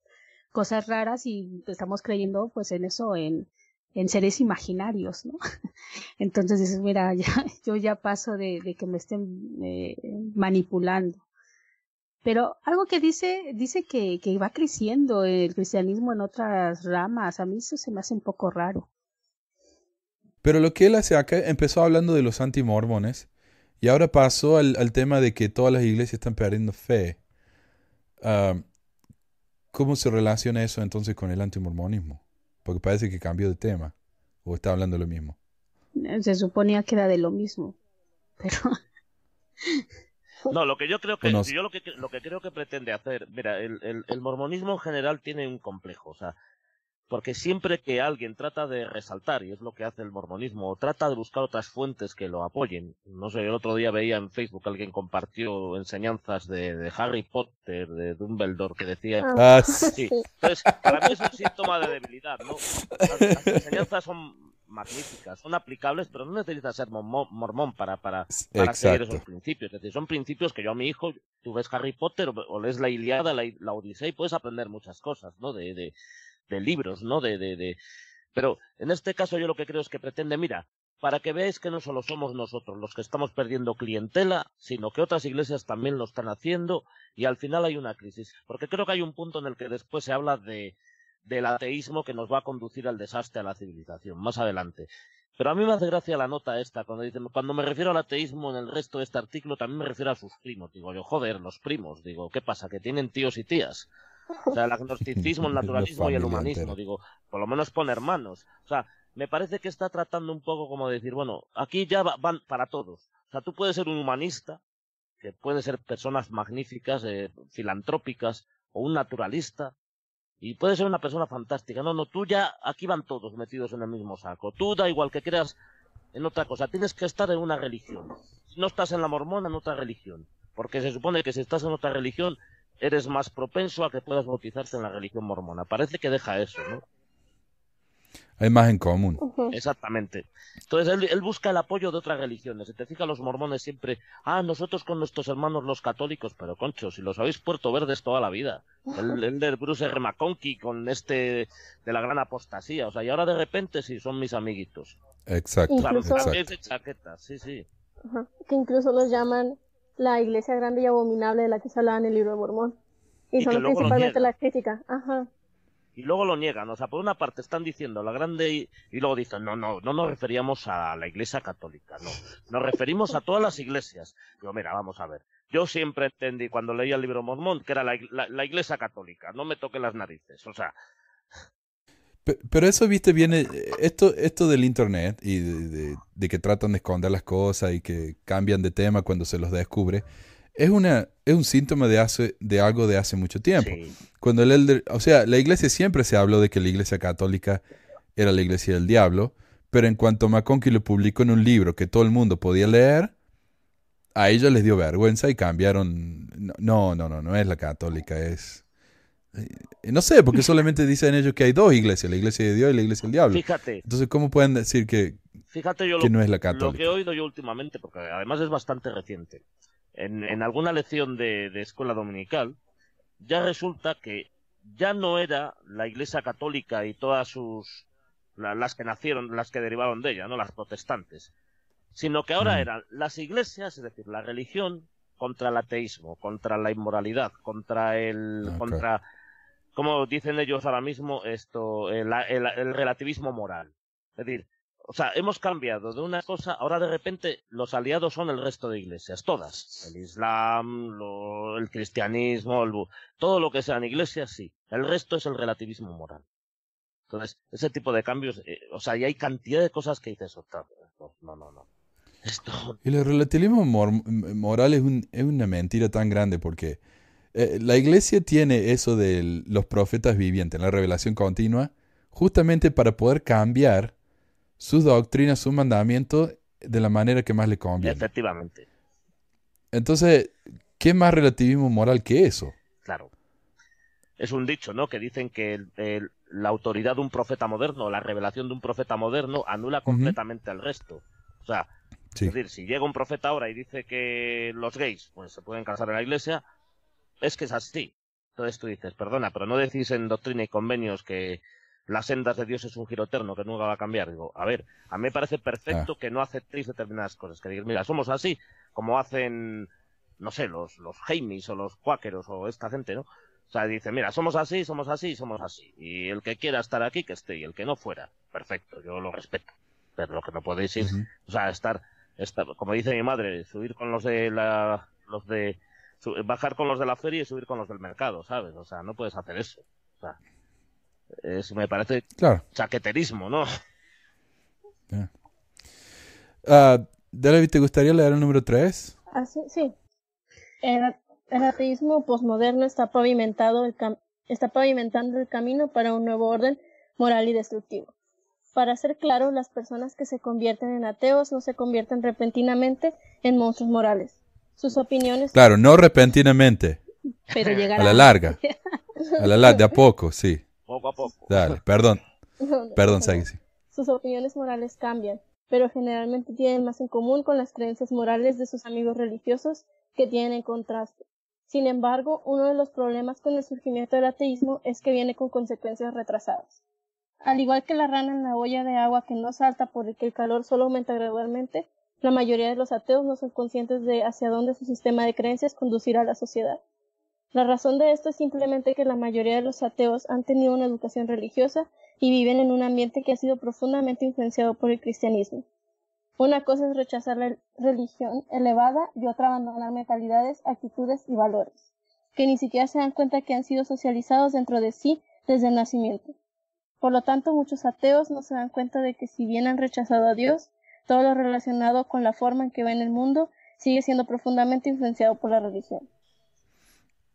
cosas raras y estamos creyendo, pues en eso, en en seres imaginarios, ¿no? Entonces dices, mira, ya, yo ya paso de, que me estén eh, manipulando. Pero algo que dice, dice que, va creciendo el cristianismo en otras ramas, a mí eso se me hace un poco raro. Pero lo que él hace acá, empezó hablando de los antimormones y ahora pasó al, tema de que todas las iglesias están perdiendo fe. Ah, ¿Cómo se relaciona eso entonces con el antimormonismo? Porque parece que cambió de tema. O está hablando lo mismo. Se suponía que era de lo mismo. Pero. No, lo que yo creo que, yo lo lo que creo que pretende hacer, mira, el, el, el, mormonismo en general tiene un complejo, o sea, porque siempre que alguien trata de resaltar, y es lo que hace el mormonismo, o trata de buscar otras fuentes que lo apoyen, no sé, el otro día veía en Facebook alguien compartió enseñanzas de, Harry Potter, de Dumbledore, que decía... Ah, ah sí. Entonces, para mí es un síntoma de debilidad, ¿no? Las, enseñanzas son magníficas, son aplicables, pero no necesitas ser mormón para, para, para seguir esos principios. Es decir, son principios que yo a mi hijo, tú ves Harry Potter o, lees la Iliada, la, Odisea y puedes aprender muchas cosas, ¿no? de, de de libros, ¿no? De, de, de... Pero en este caso yo lo que creo es que pretende, mira, para que veáis que no solo somos nosotros los que estamos perdiendo clientela, sino que otras iglesias también lo están haciendo y al final hay una crisis. Porque creo que hay un punto en el que después se habla de, del ateísmo que nos va a conducir al desastre, a la civilización, más adelante. Pero a mí me hace gracia la nota esta, cuando dicen, cuando me refiero al ateísmo en el resto de este artículo, también me refiero a sus primos. Digo yo, joder, los primos. Digo, ¿qué pasa? Que tienen tíos y tías. O sea, el agnosticismo, el naturalismo y el humanismo. Digo, por lo menos poner manos, O sea, me parece que está tratando un poco como decir, bueno, aquí ya van para todos. O sea, tú puedes ser un humanista, que puedes ser personas magníficas, eh, filantrópicas, o un naturalista, y puede ser una persona fantástica. No, no, tú ya, aquí van todos metidos en el mismo saco. Tú da igual que creas en otra cosa, tienes que estar en una religión. no estás en la mormona, en otra religión. Porque se supone que si estás en otra religión, eres más propenso a que puedas bautizarse en la religión mormona. Parece que deja eso, ¿no? Hay más en común. Exactamente. Entonces él, busca el apoyo de otras religiones. Se te fijas, los mormones siempre, ah, nosotros con nuestros hermanos los católicos, pero conchos si los habéis puerto verdes toda la vida. El, el de Bruce R. con este de la gran apostasía. O sea, y ahora de repente sí, son mis amiguitos. Exacto. chaquetas Sí, sí. Que incluso los llaman la iglesia grande y abominable de la que se hablaba en el libro de Mormón. Y, son principalmente las críticas. Y luego lo niegan. O sea, por una parte están diciendo la grande y, luego dicen, no, no, no nos referíamos a la iglesia católica, no. Nos referimos a todas las iglesias. yo mira, vamos a ver. Yo siempre entendí cuando leía el libro Mormón que era la, la iglesia católica. No me toque las narices. O sea, pero eso, viste, viene, esto, esto del Internet y de, que tratan de esconder las cosas y que cambian de tema cuando se los descubre, es, una, es un síntoma de, hace, de algo de hace mucho tiempo. Cuando el o sea, la iglesia siempre se habló de que la iglesia católica era la iglesia del diablo, pero en cuanto McConkie lo publicó en un libro que todo el mundo podía leer, a ellos les dio vergüenza y cambiaron, no, no, no, no es la católica, es eh, no sé, porque solamente dicen ellos que hay dos iglesias, la iglesia de Dios y la iglesia del diablo. Fíjate. Entonces, ¿cómo pueden decir que, no es la católica? Lo que he oído yo últimamente, porque además es bastante reciente, en, alguna lección de, escuela dominical, ya resulta que ya no era la iglesia católica y todas sus. las que nacieron, las que derivaron de ella, ¿no? Las protestantes. Sino que ahora mm. eran las iglesias, es decir, la religión contra el ateísmo, contra la inmoralidad, contra el, ah, contra como dicen ellos ahora mismo, esto, el, relativismo moral. Es decir, o sea, hemos cambiado de una cosa, ahora de repente los aliados son el resto de iglesias, todas. El Islam, lo, el cristianismo, todo lo que sea sean iglesias, sí. El resto es el relativismo moral. Entonces, ese tipo de cambios, eh, o sea, y hay cantidad de cosas que dices, pues, no, no, no. Esto... El relativismo moral es, un, es, una mentira tan grande porque eh, la iglesia tiene eso de los profetas vivientes, la revelación continua, justamente para poder cambiar sus doctrinas, sus mandamientos de la manera que más le conviene. Efectivamente. Entonces, ¿qué más relativismo moral que eso? Claro. Es un dicho, ¿no? Que dicen que la autoridad de un profeta moderno, la revelación de un profeta moderno, anula completamente al resto. O sea, es decir, si llega un profeta ahora y dice que los gays pues, se pueden casar en la iglesia, es que es así. Entonces tú dices, perdona, pero no decís en doctrina y convenios que las sendas de Dios es un giro eterno que nunca va a cambiar. Digo, a ver, a mí me parece perfecto ah. que no aceptéis determinadas cosas. Que digas, mira, somos así, como hacen, no sé, los, los Jaimis o los cuáqueros o esta gente, ¿no? O sea, dice, mira, somos así, somos así, somos así. Y el que quiera estar aquí, que esté. Y el que no fuera, perfecto, yo lo respeto. Pero lo que no podéis ir, o sea, estar, estar, como dice mi madre, subir con los de la, los de bajar con los de la feria y subir con los del mercado, ¿sabes? O sea, no puedes hacer eso. O sea, me parece chaqueterismo, ¿no? Yeah. ¿te gustaría leer el número 3? Ah, sí. El, el ateísmo posmoderno está, pavimentado el está pavimentando el camino para un nuevo orden moral y destructivo. Para ser claro, las personas que se convierten en ateos no se convierten repentinamente en monstruos morales sus opiniones. Claro, no repentinamente. Pero A la larga. A la larga, de a poco, sí. Poco a poco. Dale, perdón. perdón, Sus opiniones morales cambian, pero generalmente tienen más en común con las creencias morales de sus amigos religiosos que tienen en contraste. Sin embargo, uno de los problemas con el surgimiento del ateísmo es que viene con consecuencias retrasadas. Al igual que la rana en la olla de agua que no salta porque el calor solo aumenta gradualmente, la mayoría de los ateos no son conscientes de hacia dónde su sistema de creencias conducirá a la sociedad. La razón de esto es simplemente que la mayoría de los ateos han tenido una educación religiosa y viven en un ambiente que ha sido profundamente influenciado por el cristianismo. Una cosa es rechazar la religión elevada y otra abandonar mentalidades, actitudes y valores, que ni siquiera se dan cuenta que han sido socializados dentro de sí desde el nacimiento. Por lo tanto, muchos ateos no se dan cuenta de que si bien han rechazado a Dios, todo lo relacionado con la forma en que va en el mundo sigue siendo profundamente influenciado por la religión.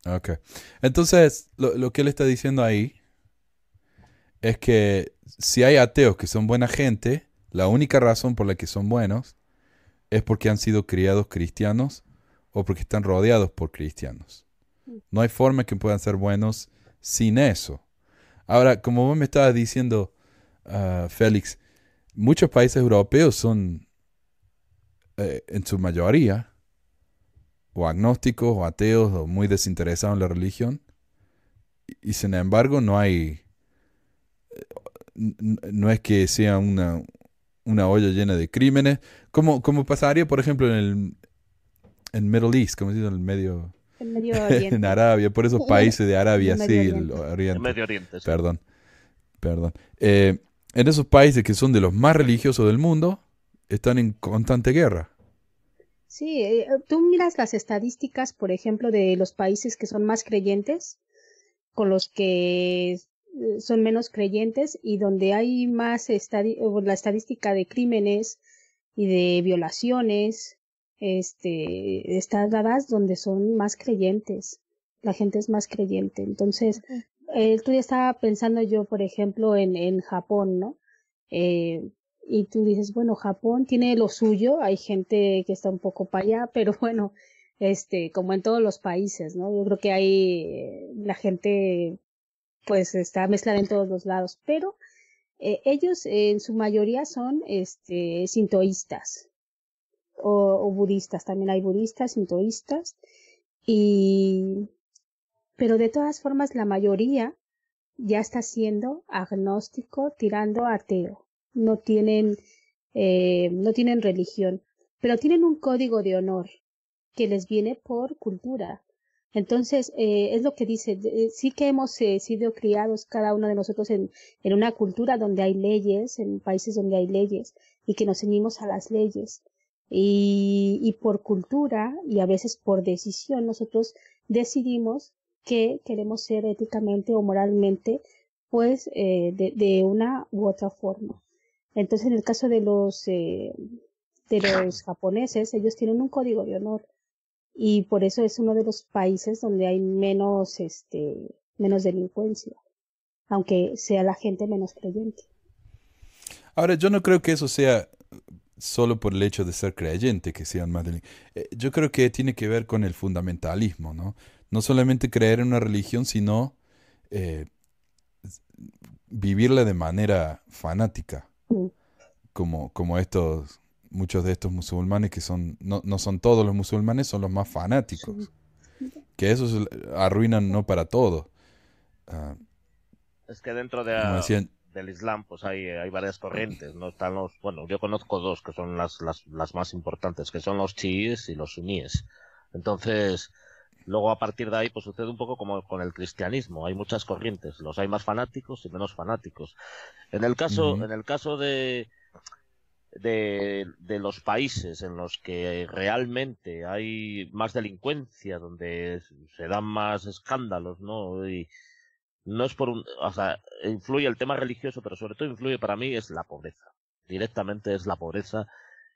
Ok. Entonces, lo, que él está diciendo ahí es que si hay ateos que son buena gente, la única razón por la que son buenos es porque han sido criados cristianos o porque están rodeados por cristianos. No hay forma que puedan ser buenos sin eso. Ahora, como vos me estabas diciendo, ah, Félix, muchos países europeos son eh, en su mayoría o agnósticos o ateos o muy desinteresados en la religión y, sin embargo no hay eh, no es que sea una, una olla llena de crímenes como, como pasaría por ejemplo en el en Middle East como se dice en el medio Oriente. en Arabia, por esos países de Arabia, sí, el Oriente. El Medio Oriente. Perdón, perdón. Eh, en esos países que son de los más religiosos del mundo, están en constante guerra. Sí, eh, tú miras las estadísticas, por ejemplo, de los países que son más creyentes, con los que eh, son menos creyentes y donde hay más la estadística de crímenes y de violaciones, este, están dadas donde son más creyentes, la gente es más creyente. Entonces, eh, el tú ya estaba pensando yo, por ejemplo, en, en Japón, ¿no? Eh, y tú dices, bueno, Japón tiene lo suyo, hay gente que está un poco para allá, pero bueno, este, como en todos los países, ¿no? Yo creo que hay, eh, la gente, pues está mezclada en todos los lados, pero ellos en su mayoría son, este, sintoístas o, o budistas, también hay budistas, sintoístas, y pero de todas formas la mayoría ya está siendo agnóstico tirando ateo. No tienen, eh, no tienen religión, pero tienen un código de honor que les viene por cultura. Entonces, eh, es lo que dice, eh, sí que hemos eh, sido criados cada uno de nosotros en, en una cultura donde hay leyes, en países donde hay leyes, y que nos ceñimos a las leyes. y, por cultura y a veces por decisión nosotros decidimos que queremos ser éticamente o moralmente, pues eh, de, una u otra forma. Entonces, en el caso de los, eh, de los japoneses, ellos tienen un código de honor y por eso es uno de los países donde hay menos, este, menos delincuencia, aunque sea la gente menos creyente. Ahora, yo no creo que eso sea solo por el hecho de ser creyente que sean más delincuentes. Eh, yo creo que tiene que ver con el fundamentalismo, ¿no? No solamente creer en una religión, sino eh, vivirla de manera fanática, como, como estos, muchos de estos musulmanes que son, no, son todos los musulmanes, son los más fanáticos, que eso arruinan no para todo. Ah, es que dentro de, del Islam pues eh, hay, varias corrientes, ¿no? Están los, bueno, yo conozco dos que son las, las más importantes, que son los chiíes y los suníes. Entonces, Luego, a partir de ahí, pues sucede un poco como con el cristianismo. Hay muchas corrientes. Los hay más fanáticos y menos fanáticos. En el caso, en el caso de, de, de, los países en los que realmente hay más delincuencia, donde se dan más escándalos, ¿no? Y no es por un, o sea, influye el tema religioso, pero sobre todo influye para mí es la pobreza. Directamente es la pobreza.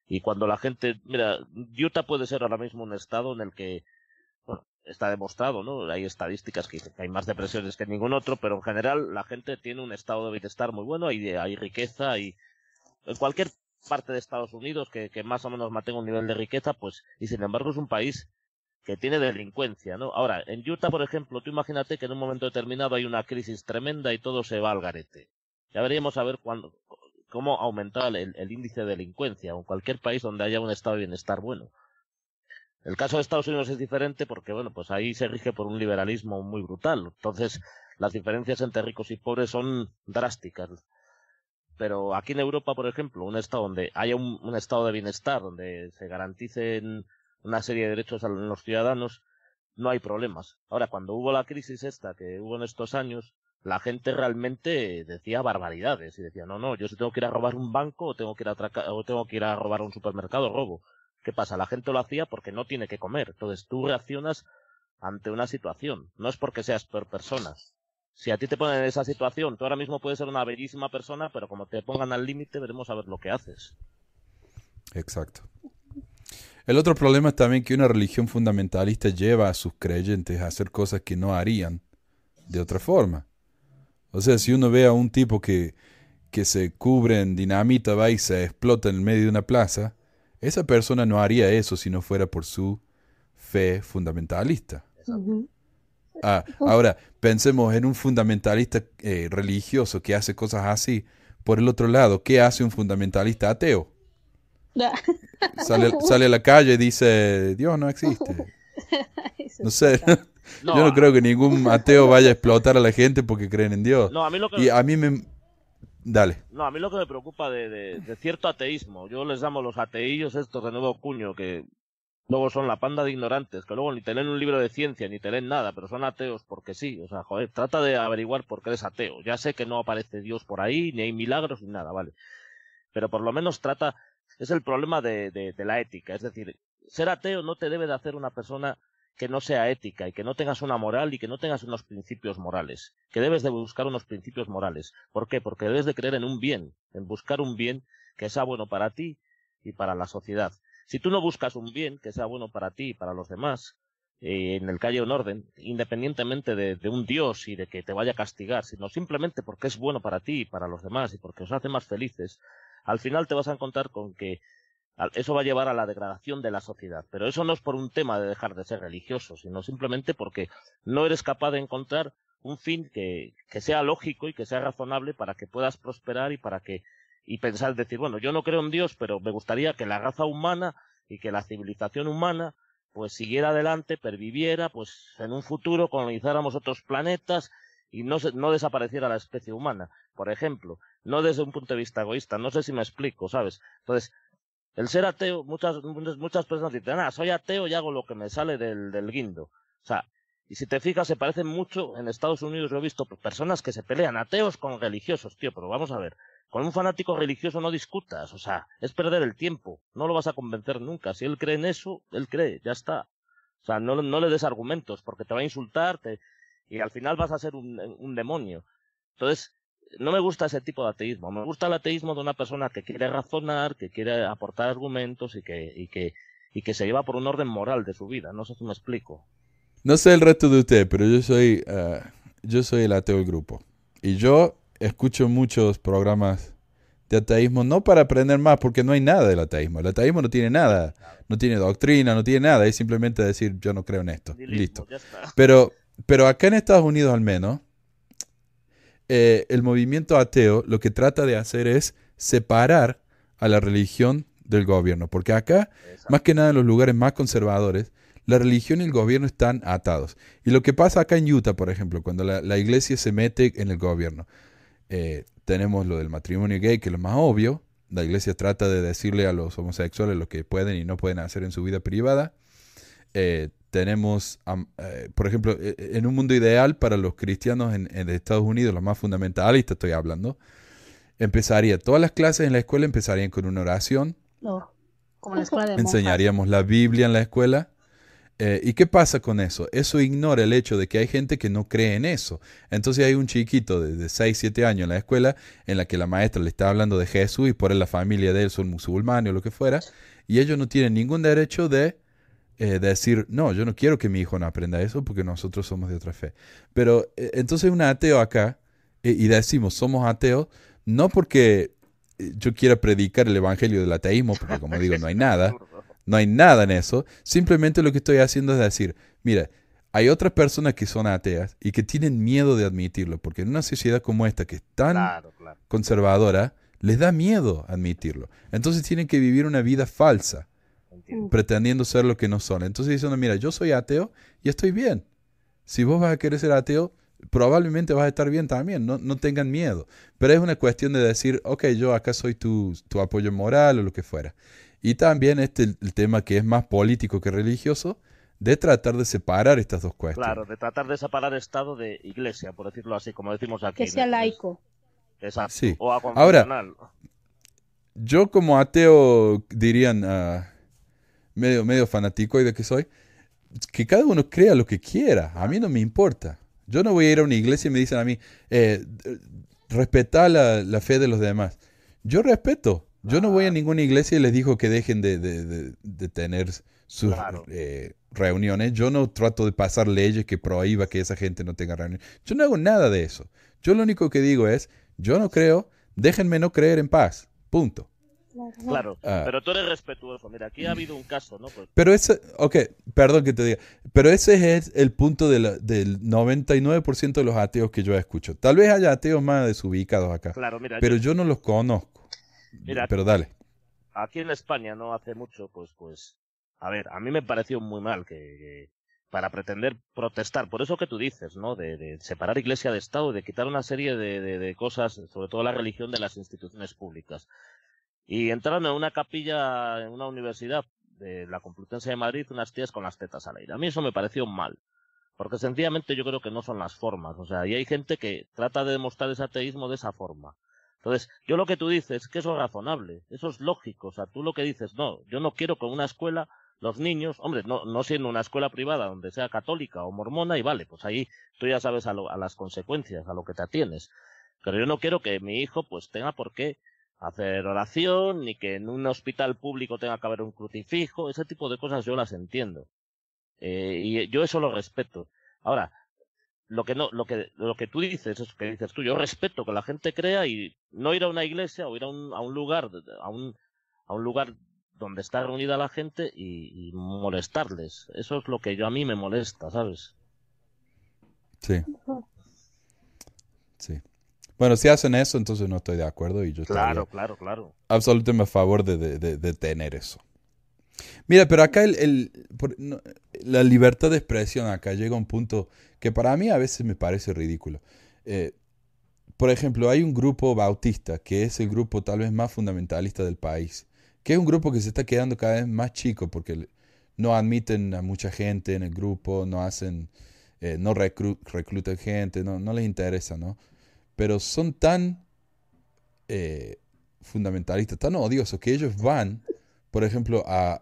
Y cuando la gente, mira, Utah puede ser ahora mismo un estado en el que está demostrado, ¿no? Hay estadísticas que dicen que hay más depresiones que en ningún otro, pero en general la gente tiene un estado de bienestar muy bueno, hay, hay riqueza, y En cualquier parte de Estados Unidos que, más o menos mantenga un nivel de riqueza, pues, y sin embargo es un país que tiene delincuencia, ¿no? Ahora, en Utah, por ejemplo, tú imagínate que en un momento determinado hay una crisis tremenda y todo se va al garete. Ya veríamos a ver cuándo, cómo aumentar el, el índice de delincuencia en cualquier país donde haya un estado de bienestar bueno. El caso de Estados Unidos es diferente porque, bueno, pues ahí se rige por un liberalismo muy brutal. Entonces, las diferencias entre ricos y pobres son drásticas. Pero aquí en Europa, por ejemplo, un estado donde haya un, estado de bienestar, donde se garanticen una serie de derechos a los ciudadanos, no hay problemas. Ahora, cuando hubo la crisis esta que hubo en estos años, la gente realmente decía barbaridades y decía, no, no, yo si tengo que ir a robar un banco o tengo que o tengo que ir a robar un supermercado, robo. ¿Qué pasa? La gente lo hacía porque no tiene que comer. Entonces tú reaccionas ante una situación. No es porque seas por persona. Si a ti te ponen en esa situación, tú ahora mismo puedes ser una bellísima persona, pero como te pongan al límite, veremos a ver lo que haces. Exacto. El otro problema es también que una religión fundamentalista lleva a sus creyentes a hacer cosas que no harían de otra forma. O sea, si uno ve a un tipo que, que se cubre en dinamita, va y se explota en medio de una plaza, esa persona no haría eso si no fuera por su fe fundamentalista. Ah, ahora, pensemos en un fundamentalista eh, religioso que hace cosas así. Por el otro lado, ¿qué hace un fundamentalista ateo? sale, a la calle y dice, Dios no existe. No sé, yo no creo que ningún ateo vaya a explotar a la gente porque creen en Dios. No, a mí lo que... Y a mí me, Dale. No, a mí lo que me preocupa de, cierto ateísmo, yo les llamo los ateíos estos de nuevo cuño, que luego son la panda de ignorantes, que luego ni te leen un libro de ciencia, ni te leen nada, pero son ateos porque sí. O sea, joder, trata de averiguar por qué eres ateo. Ya sé que no aparece Dios por ahí, ni hay milagros, ni nada, vale. Pero por lo menos trata, es el problema de la ética. Es decir, ser ateo no te debe de hacer una persona que no sea ética y que no tengas una moral y que no tengas unos principios morales, que debes de buscar unos principios morales. ¿Por qué? Porque debes de creer en un bien, en buscar un bien que sea bueno para ti y para la sociedad. Si tú no buscas un bien que sea bueno para ti y para los demás, eh, en el calle un orden, independientemente de, de, un Dios y de que te vaya a castigar, sino simplemente porque es bueno para ti y para los demás y porque os hace más felices, al final te vas a encontrar con que eso va a llevar a la degradación de la sociedad. Pero eso no es por un tema de dejar de ser religioso, sino simplemente porque no eres capaz de encontrar un fin que, que sea lógico y que sea razonable para que puedas prosperar y para que y pensar decir bueno yo no creo en Dios pero me gustaría que la raza humana y que la civilización humana pues siguiera adelante, perviviera, pues en un futuro colonizáramos otros planetas y no, no desapareciera la especie humana, por ejemplo, no desde un punto de vista egoísta, no sé si me explico, ¿sabes? Entonces, el ser ateo, muchas, muchas personas dicen, ah, soy ateo y hago lo que me sale del, del guindo. O sea, y si te fijas, se parece mucho, en Estados Unidos yo he visto personas que se pelean, ateos con religiosos, tío, pero vamos a ver, con un fanático religioso no discutas, o sea, es perder el tiempo, no lo vas a convencer nunca, si él cree en eso, él cree, ya está. O sea, no, no le des argumentos, porque te va a insultar, y al final vas a ser un, un demonio. Entonces, no me gusta ese tipo de ateísmo. Me gusta el ateísmo de una persona que quiere razonar, que quiere aportar argumentos y que, y que, y que se lleva por un orden moral de su vida. No sé si me explico. No sé el resto de usted, pero yo soy, eh, yo soy el ateo del grupo. Y yo escucho muchos programas de ateísmo, no para aprender más, porque no hay nada del ateísmo. El ateísmo no tiene nada, no tiene doctrina, no tiene nada. Es simplemente decir, yo no creo en esto. Listo. Pero, pero acá en Estados Unidos al menos, eh, el movimiento ateo lo que trata de hacer es separar a la religión del gobierno, porque acá, más que nada en los lugares más conservadores, la religión y el gobierno están atados. Y lo que pasa acá en Utah, por ejemplo, cuando la, iglesia se mete en el gobierno, eh, tenemos lo del matrimonio gay, que es lo más obvio, la iglesia trata de decirle a los homosexuales lo que pueden y no pueden hacer en su vida privada. Eh, tenemos, eh, por ejemplo, e, e, en un mundo ideal para los cristianos en, Estados Unidos, los más fundamentalistas estoy hablando, empezaría, todas las clases en la escuela empezarían con una oración. No, como la escuela de Enseñaríamos la Biblia en la escuela. Eh, ¿Y qué pasa con eso? Eso ignora el hecho de que hay gente que no cree en eso. Entonces hay un chiquito de, de 6, 7 años en la escuela en la que la maestra le está hablando de Jesús y por la familia de él son musulmanes o lo que fuera, y ellos no tienen ningún derecho de eh, decir, no, yo no quiero que mi hijo no aprenda eso porque nosotros somos de otra fe. Pero eh, entonces un ateo acá, eh, y decimos, somos ateos, no porque yo quiera predicar el evangelio del ateísmo, porque como digo, no hay nada, no hay nada en eso, simplemente lo que estoy haciendo es decir, mira, hay otras personas que son ateas y que tienen miedo de admitirlo, porque en una sociedad como esta, que es tan conservadora, les da miedo admitirlo. Entonces tienen que vivir una vida falsa pretendiendo ser lo que no son. Entonces diciendo, mira, yo soy ateo y estoy bien. Si vos vas a querer ser ateo, probablemente vas a estar bien también, no, tengan miedo. Pero es una cuestión de decir, ok, yo acá soy tu, apoyo moral o lo que fuera. Y también este el, tema que es más político que religioso, de tratar de separar estas dos cuestiones. Claro, de tratar de separar Estado de Iglesia, por decirlo así, como decimos aquí. Que sea laico. Exacto. Ahora, yo como ateo dirían, ah, medio, medio fanático y de que soy, que cada uno crea lo que quiera. A mí no me importa. Yo no voy a ir a una iglesia y me dicen a mí, eh, respetar la, fe de los demás. Yo respeto. Yo no voy a ah. ninguna iglesia y les digo que dejen de, tener sus eh, reuniones. Yo no trato de pasar leyes que prohíba que esa gente no tenga reuniones. Yo no hago nada de eso. Yo lo único que digo es, yo no creo, déjenme no creer en paz. Punto. Claro, ah. pero tú eres respetuoso. Mira, aquí ha habido un caso, ¿no? Pero ese, ok, perdón que te diga, pero ese es el punto de del 99% de los ateos que yo escucho. Tal vez haya ateos más desubicados acá. Claro, mira. Pero yo, no los conozco. Mira, pero dale. Aquí en España, no hace mucho, pues, pues, a ver, a mí me pareció muy mal que, para pretender protestar. Por eso que tú dices, ¿no? De, separar iglesia de Estado, de quitar una serie de cosas, sobre todo la religión, de las instituciones públicas. Y entraron en una capilla, en una universidad de la Complutense de Madrid, unas tías con las tetas al aire. A mí eso me pareció mal. Porque sencillamente yo creo que no son las formas. O sea, y hay gente que trata de demostrar ese ateísmo de esa forma. Entonces, yo lo que tú dices que eso es razonable, eso es lógico. O sea, tú lo que dices, no, yo no quiero en una escuela los niños, hombre, no, no siendo una escuela privada donde sea católica o mormona, y vale, pues ahí tú ya sabes a, lo, a las consecuencias, a lo que te atienes. Pero yo no quiero que mi hijo pues tenga por qué hacer oración, ni que en un hospital público tenga que haber un crucifijo, ese tipo de cosas yo las entiendo. Eh, y yo eso lo respeto. Ahora, lo que no, lo que, lo que tú dices, es que dices tú, yo respeto que la gente crea y no ir a una iglesia o ir a un, a un lugar, a un, a un lugar donde está reunida la gente y, y molestarles. Eso es lo que yo a mí me molesta, ¿sabes? Sí. Sí. Bueno, si hacen eso, entonces no estoy de acuerdo y yo Claro, Absolutamente a favor de, de, tener eso. Mira, pero acá el, la libertad de expresión acá llega a un punto que para mí a veces me parece ridículo. Eh, por ejemplo, hay un grupo bautista, que es el grupo tal vez más fundamentalista del país, que es un grupo que se está quedando cada vez más chico porque no admiten a mucha gente en el grupo, no hacen, eh, no reclutan gente, no, no les interesa, ¿no? pero son tan eh, fundamentalistas, tan odiosos, que ellos van, por ejemplo, a,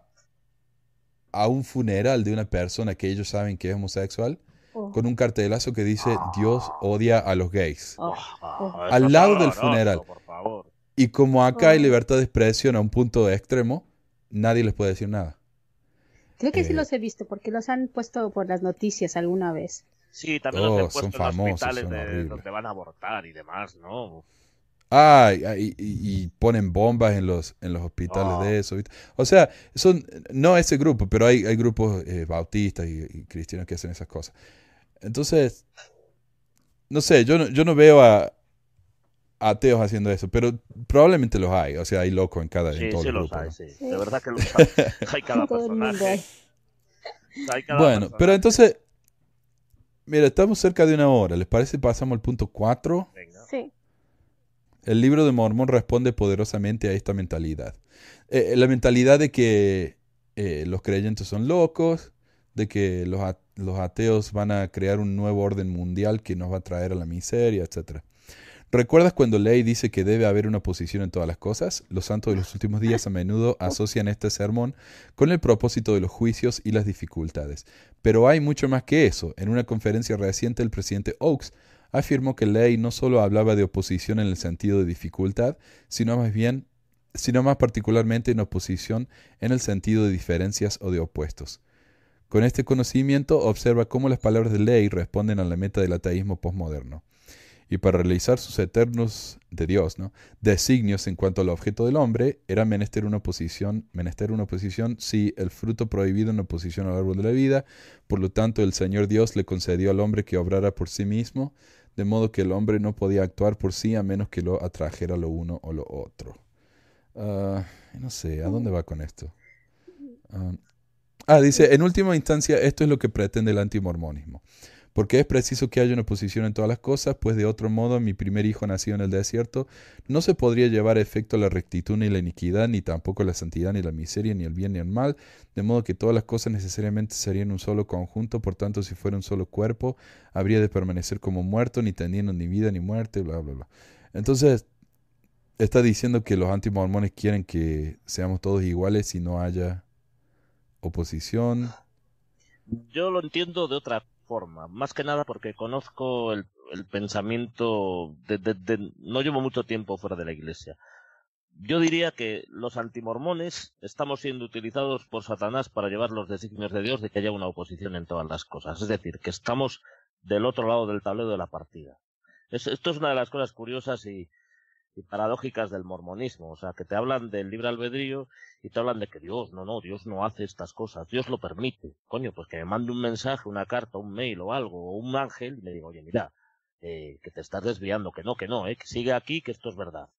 un funeral de una persona que ellos saben que es homosexual, oh. con un cartelazo que dice Dios odia a los gays. Oh. Ah, oh. Al lado del funeral. Y como acá hay libertad de expresión a un punto extremo, nadie les puede decir nada. Creo que sí eh, los he visto porque los han puesto por las noticias alguna vez. Sí, también los de oh, puesto hospitales son donde van a abortar y demás, ¿no? Ah, y, y, ponen bombas en los, en los hospitales de ah. eso. O sea, son, no ese grupo, pero hay, hay grupos eh, bautistas y, cristianos que hacen esas cosas. Entonces, no sé, yo no, yo no veo a, ateos haciendo eso, pero probablemente los hay. O sea, hay locos en cada sí, en todo sí los hay, sí. De verdad que los hay. Hay cada personaje. Hay cada bueno, pero entonces Mira, estamos cerca de una hora. ¿Les parece pasamos al punto 4? Sí. El libro de Mormón responde poderosamente a esta mentalidad. Eh, eh, la mentalidad de que eh, los creyentes son locos, de que los, los ateos van a crear un nuevo orden mundial que nos va a traer a la miseria, etcétera. ¿Recuerdas cuando Ley dice que debe haber una oposición en todas las cosas? Los santos de los últimos días a menudo asocian este sermón con el propósito de los juicios y las dificultades. Pero hay mucho más que eso. En una conferencia reciente, el presidente Oakes afirmó que Ley no solo hablaba de oposición en el sentido de dificultad, sino más bien sino más particularmente en oposición en el sentido de diferencias o de opuestos. Con este conocimiento observa cómo las palabras de Ley responden a la meta del ateísmo posmoderno y para realizar sus eternos de Dios, ¿no? designios en cuanto al objeto del hombre, era menester una oposición, menester una oposición, sí, el fruto prohibido en oposición al árbol de la vida, por lo tanto el Señor Dios le concedió al hombre que obrara por sí mismo, de modo que el hombre no podía actuar por sí a menos que lo atrajera lo uno o lo otro. Ah, no sé, ¿a dónde va con esto? Ah, ah, dice, en última instancia, esto es lo que pretende el antimormonismo. Porque es preciso que haya una oposición en todas las cosas, pues de otro modo mi primer hijo nacido en el desierto no se podría llevar a efecto la rectitud ni la iniquidad, ni tampoco la santidad, ni la miseria, ni el bien, ni el mal, de modo que todas las cosas necesariamente serían un solo conjunto, por tanto si fuera un solo cuerpo, habría de permanecer como muerto, ni teniendo ni vida, ni muerte, bla, bla, bla. Entonces, está diciendo que los antimormones quieren que seamos todos iguales y no haya oposición. Yo lo entiendo de otra forma. Más que nada porque conozco el, pensamiento de, No llevo mucho tiempo fuera de la iglesia. Yo diría que los antimormones estamos siendo utilizados por Satanás para llevar los designios de Dios de que haya una oposición en todas las cosas. Es decir, que estamos del otro lado del tablero de la partida. esto es una de las cosas curiosas y, y paradójicas del mormonismo. O sea, que te hablan del libre albedrío y te hablan de que Dios, no, no, Dios no hace estas cosas, Dios lo permite. Coño, pues que me mande un mensaje, una carta, un mail o algo, o un ángel, y le digo, oye, mira, eh, que te estás desviando, que no, que no, eh, que sigue aquí, que esto es verdad.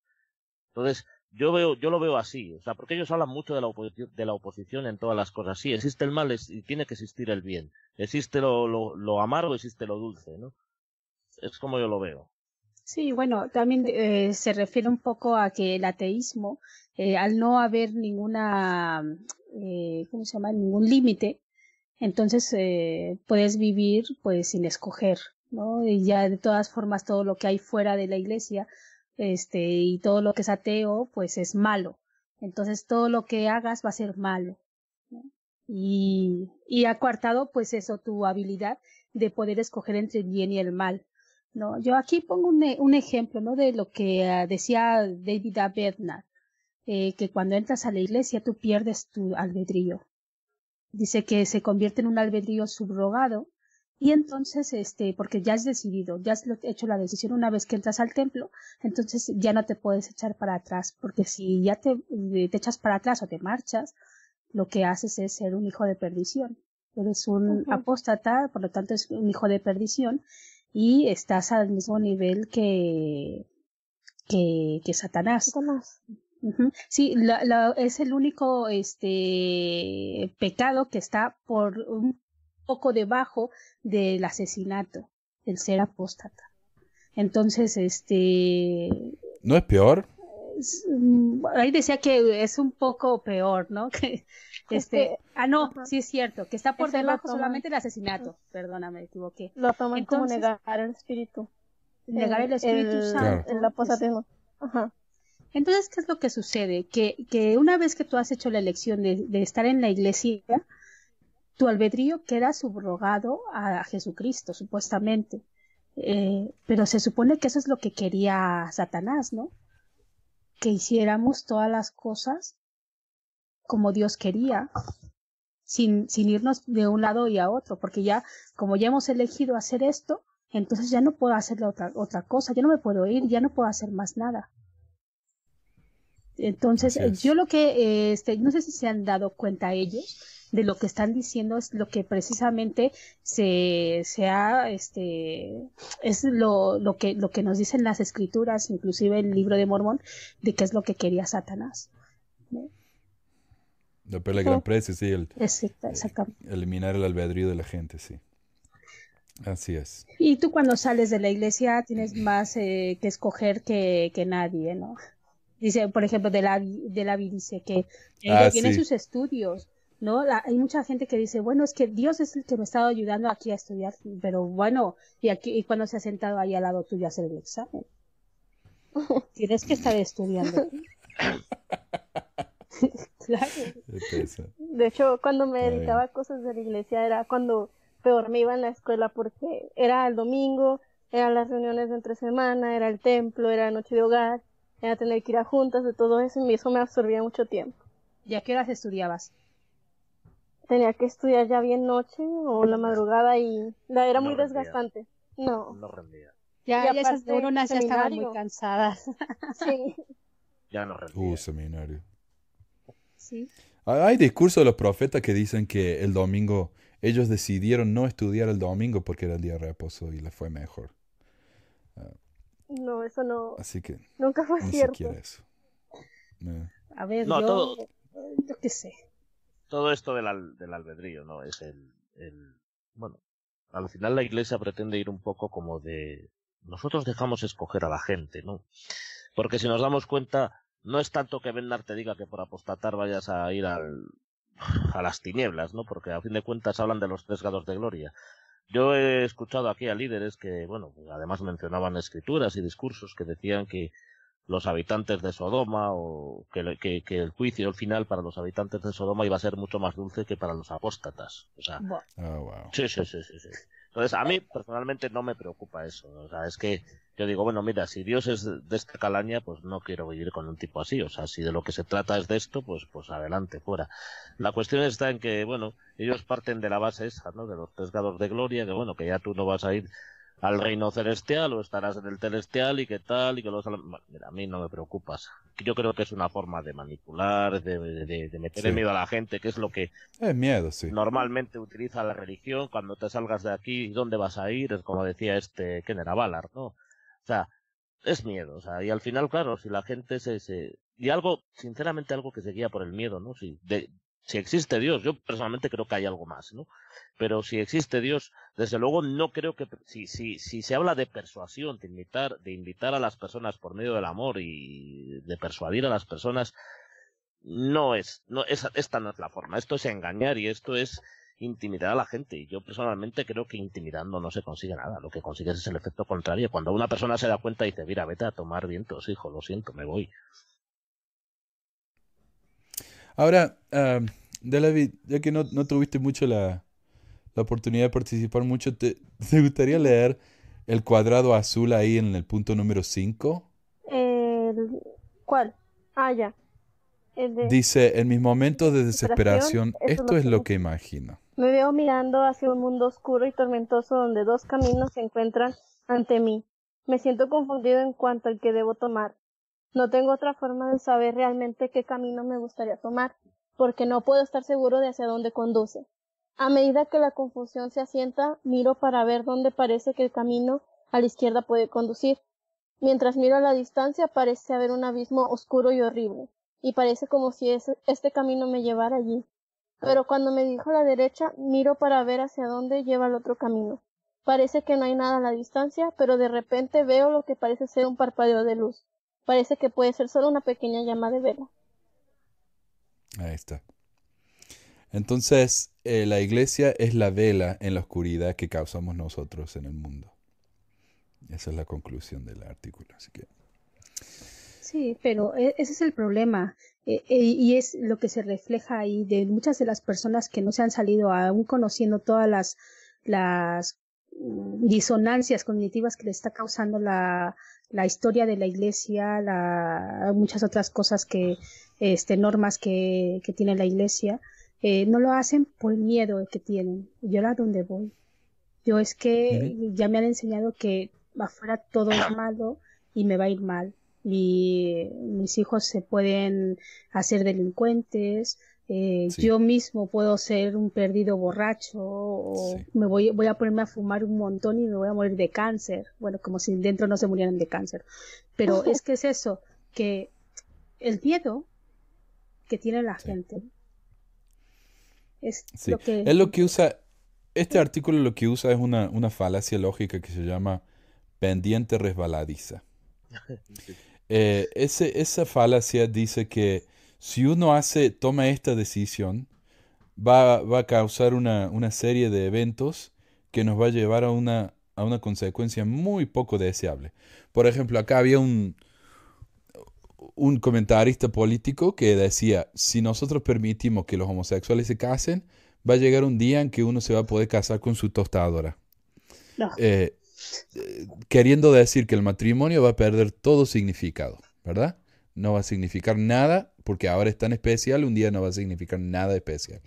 Entonces, yo veo, yo lo veo así, o sea, porque ellos hablan mucho de la, oposición, de la oposición en todas las cosas. Sí, existe el mal y tiene que existir el bien. Existe lo, lo, lo amargo, existe lo dulce, ¿no? Es como yo lo veo. Sí, bueno, también eh, se refiere un poco a que el ateísmo, eh, al no haber ninguna, eh, ¿cómo se llama? Ningún límite, entonces puedes vivir pues sin escoger, ¿no? Y ya de todas formas todo lo que hay fuera de la iglesia, este, y todo lo que es ateo, pues es malo. Entonces todo lo que hagas va a ser malo. Y, y ha coartado pues eso, tu habilidad de poder escoger entre el bien y el mal. Yo aquí pongo un, ejemplo, ¿no? De lo que ah, decía David A. Eh, que cuando entras a la iglesia tú pierdes tu albedrío. Dice que se convierte en un albedrío subrogado y entonces, este, porque ya has decidido, ya has hecho la decisión una vez que entras al templo, entonces ya no te puedes echar para atrás, porque si ya te, eh, echas para atrás o te marchas, lo que haces es ser un hijo de perdición. Eres un apóstata, por lo tanto es un hijo de perdición, y estás al mismo nivel que, que, que Satanás. Sí, es el único este pecado que está por un poco debajo del asesinato, el ser apóstata. Entonces, este. ¿No es peor? Mm, ahí decía que es un poco peor, ¿no? este, ah, no, sí es cierto, que está por debajo solamente el asesinato, perdóname, me equivoqué. Lo toman como negar el espíritu. Negar el, espíritu santo. En la Ajá. Entonces, ¿qué es lo que sucede? Que, que una vez que tú has hecho la elección de, estar en la iglesia, tu albedrío queda subrogado a Jesucristo, supuestamente. Eh, pero se supone que eso es lo que quería Satanás, ¿no? que hiciéramos todas las cosas como Dios quería, sin, sin irnos de un lado y a otro, porque ya, como ya hemos elegido hacer esto, entonces ya no puedo hacer otra, otra cosa, ya no me puedo ir, ya no puedo hacer más nada. Entonces, yo lo que, eh, este, no sé si se han dado cuenta ellos, de lo que están diciendo es lo que precisamente se, ha, este, es lo, que, lo que nos dicen las escrituras, inclusive el libro de Mormón, de qué es lo que quería Satanás. sí. El, eh, eliminar el albedrío de la gente, sí. Así es. Y tú cuando sales de la iglesia tienes más eh, que escoger que, nadie, ¿no? Dice, por ejemplo, de la, de la dice que, eh, ah, tiene sus estudios, ¿no? hay mucha gente que dice, bueno, es que Dios es el que me ha estado ayudando aquí a estudiar, pero bueno, y aquí y cuando se ha sentado ahí al lado tuyo a hacer el examen. Tienes que estar estudiando. claro. De hecho, cuando me dedicaba a cosas de la iglesia era cuando peor me iba en la escuela porque era el domingo, eran las reuniones de entre semana, era el templo, era noche de hogar, era tener que ir a juntas, de todo eso, y eso me absorbía mucho tiempo. ¿Y a qué horas estudiabas? tenía que estudiar ya bien noche o la madrugada y era muy desgastante. No. Ya, ya esas neuronas ya estaban muy cansadas. sí. Ya no rendía. Uh, seminario. Sí. Hay discursos de los profetas que dicen que el domingo, ellos decidieron no estudiar el domingo porque era el día de reposo y les fue mejor. no, eso no. Así que. Nunca fue ni cierto. eso. Eh. A ver, todo... yo qué sé todo esto del, del albedrío, ¿no? Es el, bueno, al final la iglesia pretende ir un poco como de, nosotros dejamos escoger a la gente, ¿no? Porque si nos damos cuenta, no es tanto que Bernard te diga que por apostatar vayas a ir al, a las tinieblas, ¿no? Porque a fin de cuentas hablan de los tres grados de gloria. Yo he escuchado aquí a líderes que, bueno, pues además mencionaban escrituras y discursos que decían que los habitantes de Sodoma o que, el juicio al final para los habitantes de Sodoma iba a ser mucho más dulce que para los apóstatas. O sea, ah, Sí, sí, sí, sí, Entonces, a mí personalmente no me preocupa eso. O sea, es que yo digo, bueno, mira, si Dios es de esta calaña, pues no quiero vivir con un tipo así. O sea, si de lo que se trata es de esto, pues, pues adelante, fuera. La cuestión está en que, bueno, ellos parten de la base esa, ¿no? De los pescadores de gloria, que bueno, que ya tú no vas a ir al reino celestial o estarás en el celestial y qué tal y que los a mí no me preocupas yo creo que es una forma de manipular de, de, meter miedo a la gente que es lo que es eh, miedo sí normalmente utiliza la religión cuando te salgas de aquí dónde vas a ir es como decía este que era Ballard no o sea es miedo o sea y al final claro si la gente se, se... y algo sinceramente algo que se guía por el miedo no sí de, si existe Dios, yo personalmente creo que hay algo más, ¿no? Pero si existe Dios, desde luego no creo que si, si, si se habla de persuasión, de invitar, de invitar a las personas por medio del amor y de persuadir a las personas, no es, no, es, esta no es la forma. Esto es engañar y esto es intimidar a la gente. Y yo personalmente creo que intimidando no se consigue nada. Lo que consigues es el efecto contrario. Cuando una persona se da cuenta y dice, mira, vete a tomar vientos, hijo, lo siento, me voy. Ahora, uh, ah, David, ya que no, no tuviste mucho la, la, oportunidad de participar mucho, ¿te, gustaría leer el cuadrado azul ahí en el punto número 5? ¿Cuál? Ah, ya. Dice, en mis momentos de desesperación, esto es lo que imagino. Me veo mirando hacia un mundo oscuro y tormentoso donde dos caminos se encuentran ante mí. Me siento confundido en cuanto al que debo tomar. No tengo otra forma de saber realmente qué camino me gustaría tomar, porque no puedo estar seguro de hacia dónde conduce. A medida que la confusión se asienta, miro para ver dónde parece que el camino a la izquierda puede conducir. Mientras miro a la distancia parece haber un abismo oscuro y horrible, y parece como si este camino me llevara allí. Pero cuando me dijo a la derecha, miro para ver hacia dónde lleva el otro camino. Parece que no hay nada a la distancia, pero de repente veo lo que parece ser un parpadeo de luz parece que puede ser solo una pequeña llama de vela. Ahí está. Entonces, eh, la iglesia es la vela en la oscuridad que causamos nosotros en el mundo. Esa es la conclusión del artículo. Sí, pero e-, ese es el problema. E, e, y es lo que se refleja ahí de muchas de las personas que no se han salido, aún conociendo todas las, las disonancias cognitivas que le está causando la, la historia de la iglesia, la, muchas otras cosas que, este, normas que, que tiene la iglesia, eh, no lo hacen por miedo que tienen. Yo a dónde voy. Yo es que ya me han enseñado que afuera todo es malo y me va a ir mal. Y mis hijos se pueden hacer delincuentes, eh, yo mismo puedo ser un perdido borracho o me voy, voy a ponerme a fumar un montón y me voy a morir de cáncer. Bueno, como si dentro no se murieran de cáncer. Pero es que es eso, que el miedo que tiene la gente es lo que... Es lo que usa, este artículo lo que usa es una, falacia lógica que se llama pendiente resbaladiza. Eh, ese, esa falacia dice que si uno hace, toma esta decisión, va, a causar una, serie de eventos que nos va a llevar a una, a una consecuencia muy poco deseable. Por ejemplo, acá había un, un comentarista político que decía, si nosotros permitimos que los homosexuales se casen, va a llegar un día en que uno se va a poder casar con su tostadora. Eh, eh, queriendo decir que el matrimonio va a perder todo significado, ¿verdad? no va a significar nada porque ahora es tan especial, un día no va a significar nada especial.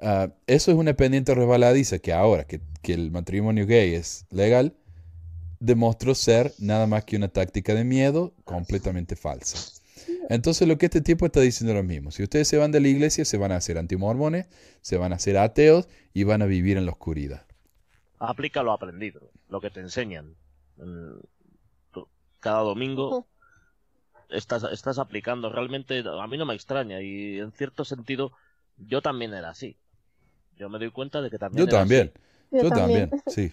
Ah, eso es una pendiente resbaladiza que ahora que, el matrimonio gay es legal, demostró ser nada más que una táctica de miedo completamente falsa. Entonces lo que este tipo está diciendo es lo mismo. Si ustedes se van de la iglesia, se van a hacer antimormones, se van a hacer ateos y van a vivir en la oscuridad. Aplica lo aprendido, lo que te enseñan. Mm, cada domingo estás, estás aplicando. Realmente a mí no me extraña y en cierto sentido yo también era así. Yo me doy cuenta de que también. Yo también, yo, también. sí.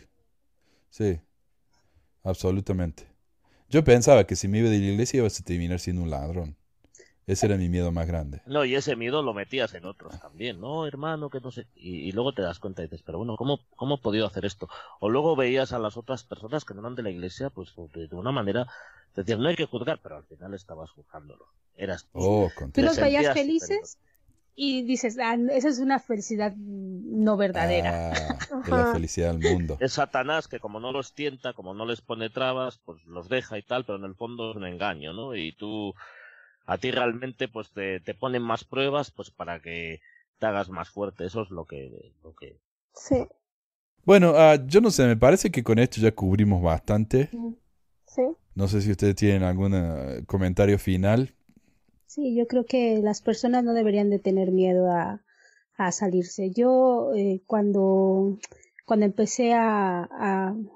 Sí, absolutamente. Yo pensaba que si me iba de la iglesia iba a terminar siendo un ladrón. Ese era mi miedo más grande. No, y ese miedo lo metías en otros también, ¿no, hermano? Que no sé. Y, luego te das cuenta y dices, pero bueno, ¿cómo, ¿cómo he podido hacer esto? O luego veías a las otras personas que no eran de la iglesia, pues de, una manera, te decías, no hay que juzgar, pero al final estabas juzgándolo. Eras Tú oh, los veías felices y dices, ah, esa es una felicidad no verdadera. Ah, la felicidad del mundo. Es Satanás que como no los tienta, como no les pone trabas, pues los deja y tal, pero en el fondo es un engaño, ¿no? Y tú a ti realmente pues te, te ponen más pruebas pues para que te hagas más fuerte. Eso es lo que... Lo que... Sí. Bueno, ah, yo no sé, me parece que con esto ya cubrimos bastante. Mm. Sí. No sé si ustedes tienen algún ah, comentario final. Sí, yo creo que las personas no deberían de tener miedo a, a salirse. Yo eh, cuando, cuando empecé a,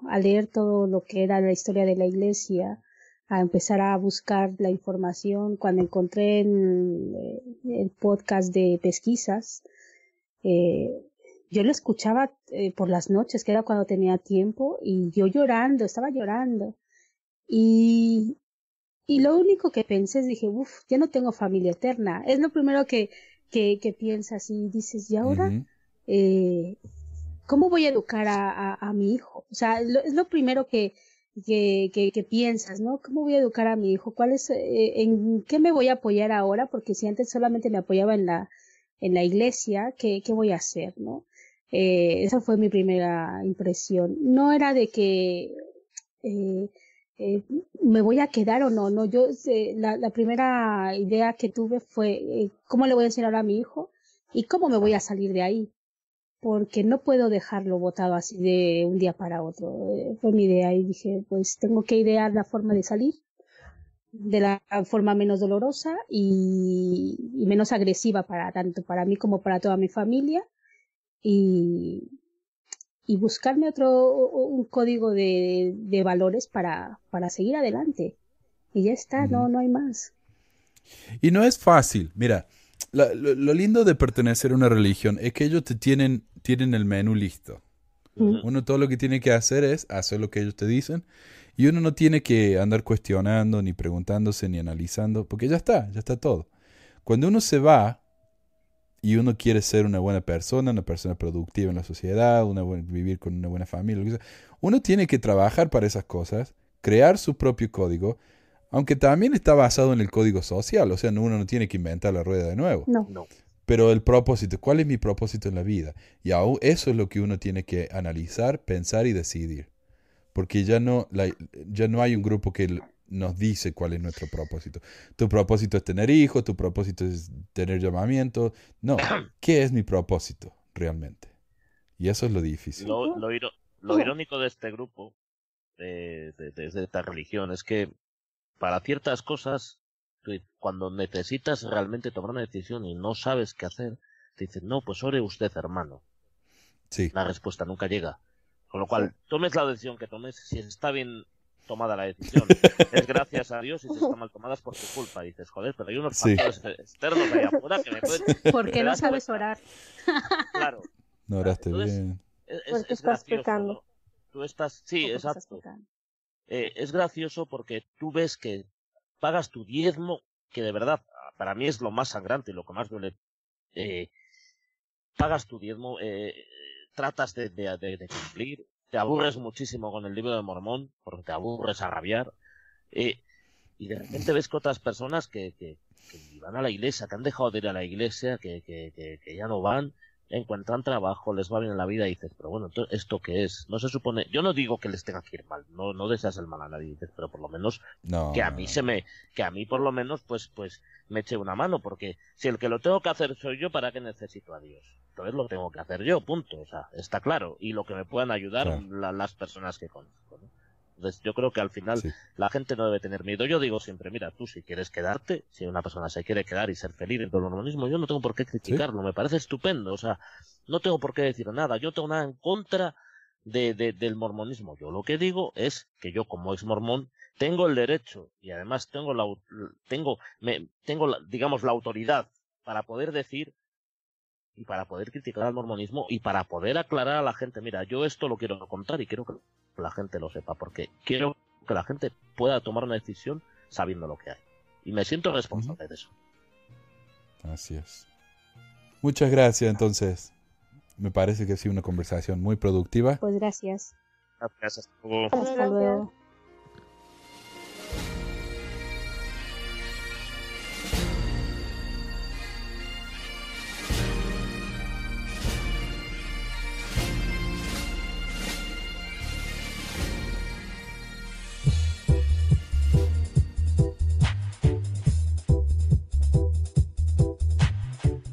a, leer todo lo que era la historia de la iglesia, a empezar a buscar la información. Cuando encontré el, eh, el podcast de pesquisas, eh, yo lo escuchaba eh, por las noches, que era cuando tenía tiempo, y yo llorando, estaba llorando. Y, y lo único que pensé es, dije, uff, ya no tengo familia eterna. Es lo primero que, que, piensas y dices, ¿y ahora? ¿Cómo voy a educar a, a, a mi hijo? O sea, lo, es lo primero que, que, que, piensas, ¿no? ¿Cómo voy a educar a mi hijo? ¿Cuál es, eh, ¿En qué me voy a apoyar ahora? Porque si antes solamente me apoyaba en la, en la iglesia, ¿qué, qué voy a hacer, no? Eh, esa fue mi primera impresión. No era de que eh, me voy a quedar o no, no. Yo la, la, primera idea que tuve fue cómo le voy a enseñar a mi hijo y cómo me voy a salir de ahí porque no puedo dejarlo botado así de un día para otro. Eh, fue mi idea y dije, pues tengo que idear la forma de salir de la forma menos dolorosa y, menos agresiva para tanto para mí como para toda mi familia y, y buscarme otro un código de, de valores para, para seguir adelante y ya está, no, no hay más. Y no es fácil, mira, lo, lindo de pertenecer a una religión es que ellos te tienen, tienen el menú listo. Uno todo lo que tiene que hacer es hacer lo que ellos te dicen y uno no tiene que andar cuestionando, ni preguntándose, ni analizando, porque ya está, ya está todo. Cuando uno se va y uno quiere ser una buena persona, una persona productiva en la sociedad, una vivir con una buena familia, uno tiene que trabajar para esas cosas, crear su propio código, aunque también está basado en el código social, o sea, uno no tiene que inventar la rueda de nuevo. No. Pero el propósito, ¿cuál es mi propósito en la vida? Y eso es lo que uno tiene que analizar, pensar y decidir. Porque ya no, ya no hay un grupo que nos dice cuál es nuestro propósito. Tu propósito es tener hijos, tu propósito es tener llamamiento. No, ¿qué es mi propósito realmente? Y eso es lo difícil. Lo, irónico de este grupo, de, esta religión, es que para ciertas cosas, cuando necesitas realmente tomar una decisión y no sabes qué hacer, te dicen, no, pues ore usted, hermano. Sí. La respuesta nunca llega. Con lo cual, tomes la decisión que tomes, si está bien tomada la decisión, es gracias a Dios y si está mal tomada es por tu culpa. dices, joder, pero hay unos sí. externos afuera que me pueden... ¿Por no sabes orar? Claro. No oraste bien. Es, estás explicando? Tú estás... Sí, exacto. Eh, es gracioso porque tú ves que pagas tu diezmo, que de verdad para mí es lo más sangrante, y lo que más duele. Eh, pagas tu diezmo, eh, tratas de, cumplir, te aburres muchísimo con el libro de Mormón, porque te aburres a rabiar. Eh, y de repente ves que otras personas que, que, que, van a la iglesia, que han dejado de ir a la iglesia, que, que ya no van, encuentran trabajo, les va bien en la vida y dices, pero bueno, ¿esto qué es? No se supone, yo no digo que les tenga que ir mal, no, no deseas el mal a nadie, dices, pero por lo menos que a mí se me, que a mí por lo menos pues, pues me eche una mano, porque si el que lo tengo que hacer soy yo, ¿para qué necesito a Dios? Entonces lo tengo que hacer yo, punto, o sea, está claro, y lo que me puedan ayudar las personas que conozco, ¿no? Entonces yo creo que al final la gente no debe tener miedo. Yo digo siempre, mira, tú si quieres quedarte, si una persona se quiere quedar y ser feliz en el mormonismo, yo no tengo por qué criticarlo, me parece estupendo, o sea, no tengo por qué decir nada, yo tengo nada en contra de, de, del mormonismo. Yo lo que digo es que yo como ex mormón tengo el derecho y además tengo la, tengo, me, tengo digamos la autoridad para poder decir y para poder criticar al mormonismo y para poder aclarar a la gente, mira, yo esto lo quiero contar y quiero que la gente lo sepa, porque quiero que la gente pueda tomar una decisión sabiendo lo que hay. Y me siento responsable de eso. Así es. Muchas gracias entonces. Me parece que ha sido una conversación muy productiva. Pues gracias. Gracias. a Hasta luego.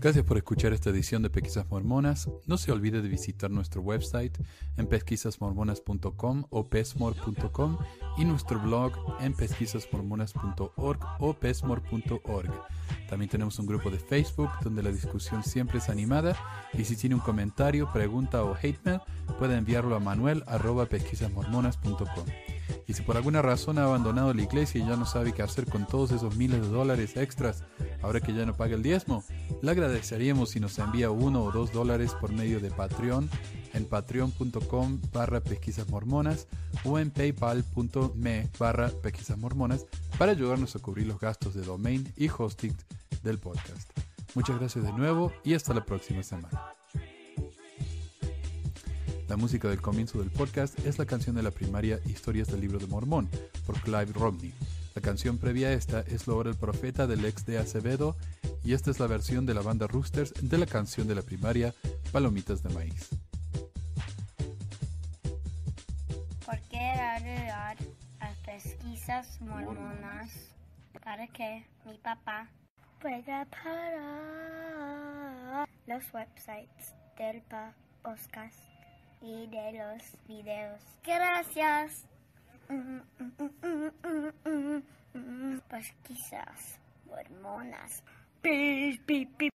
Gracias por escuchar esta edición de Pesquisas Mormonas. No se olvide de visitar nuestro website en pesquisasmormonas.com o pesmor.com y nuestro blog en pesquisasmormonas.org o pesmor.org. También tenemos un grupo de Facebook donde la discusión siempre es animada y si tiene un comentario, pregunta o hate mail puede enviarlo a manuel.pesquisasmormonas.com. Y si por alguna razón ha abandonado la iglesia y ya no sabe qué hacer con todos esos miles de dólares extras ahora que ya no paga el diezmo, le agradeceríamos si nos envía uno o dos dólares por medio de Patreon en patreon.com barra pesquisas mormonas o en paypal.me barra pesquisas mormonas para ayudarnos a cubrir los gastos de domain y hosting del podcast. Muchas gracias de nuevo y hasta la próxima semana. La música del comienzo del podcast es la canción de la primaria Historias del Libro de Mormón, por Clive Romney. La canción previa a esta es obra el Profeta del ex de Acevedo, y esta es la versión de la banda Roosters de la canción de la primaria Palomitas de Maíz. ¿Por pesquisas mormonas para que mi papá pueda los websites del de los videos. Gracias. pues quizás hormonas. pi, pi.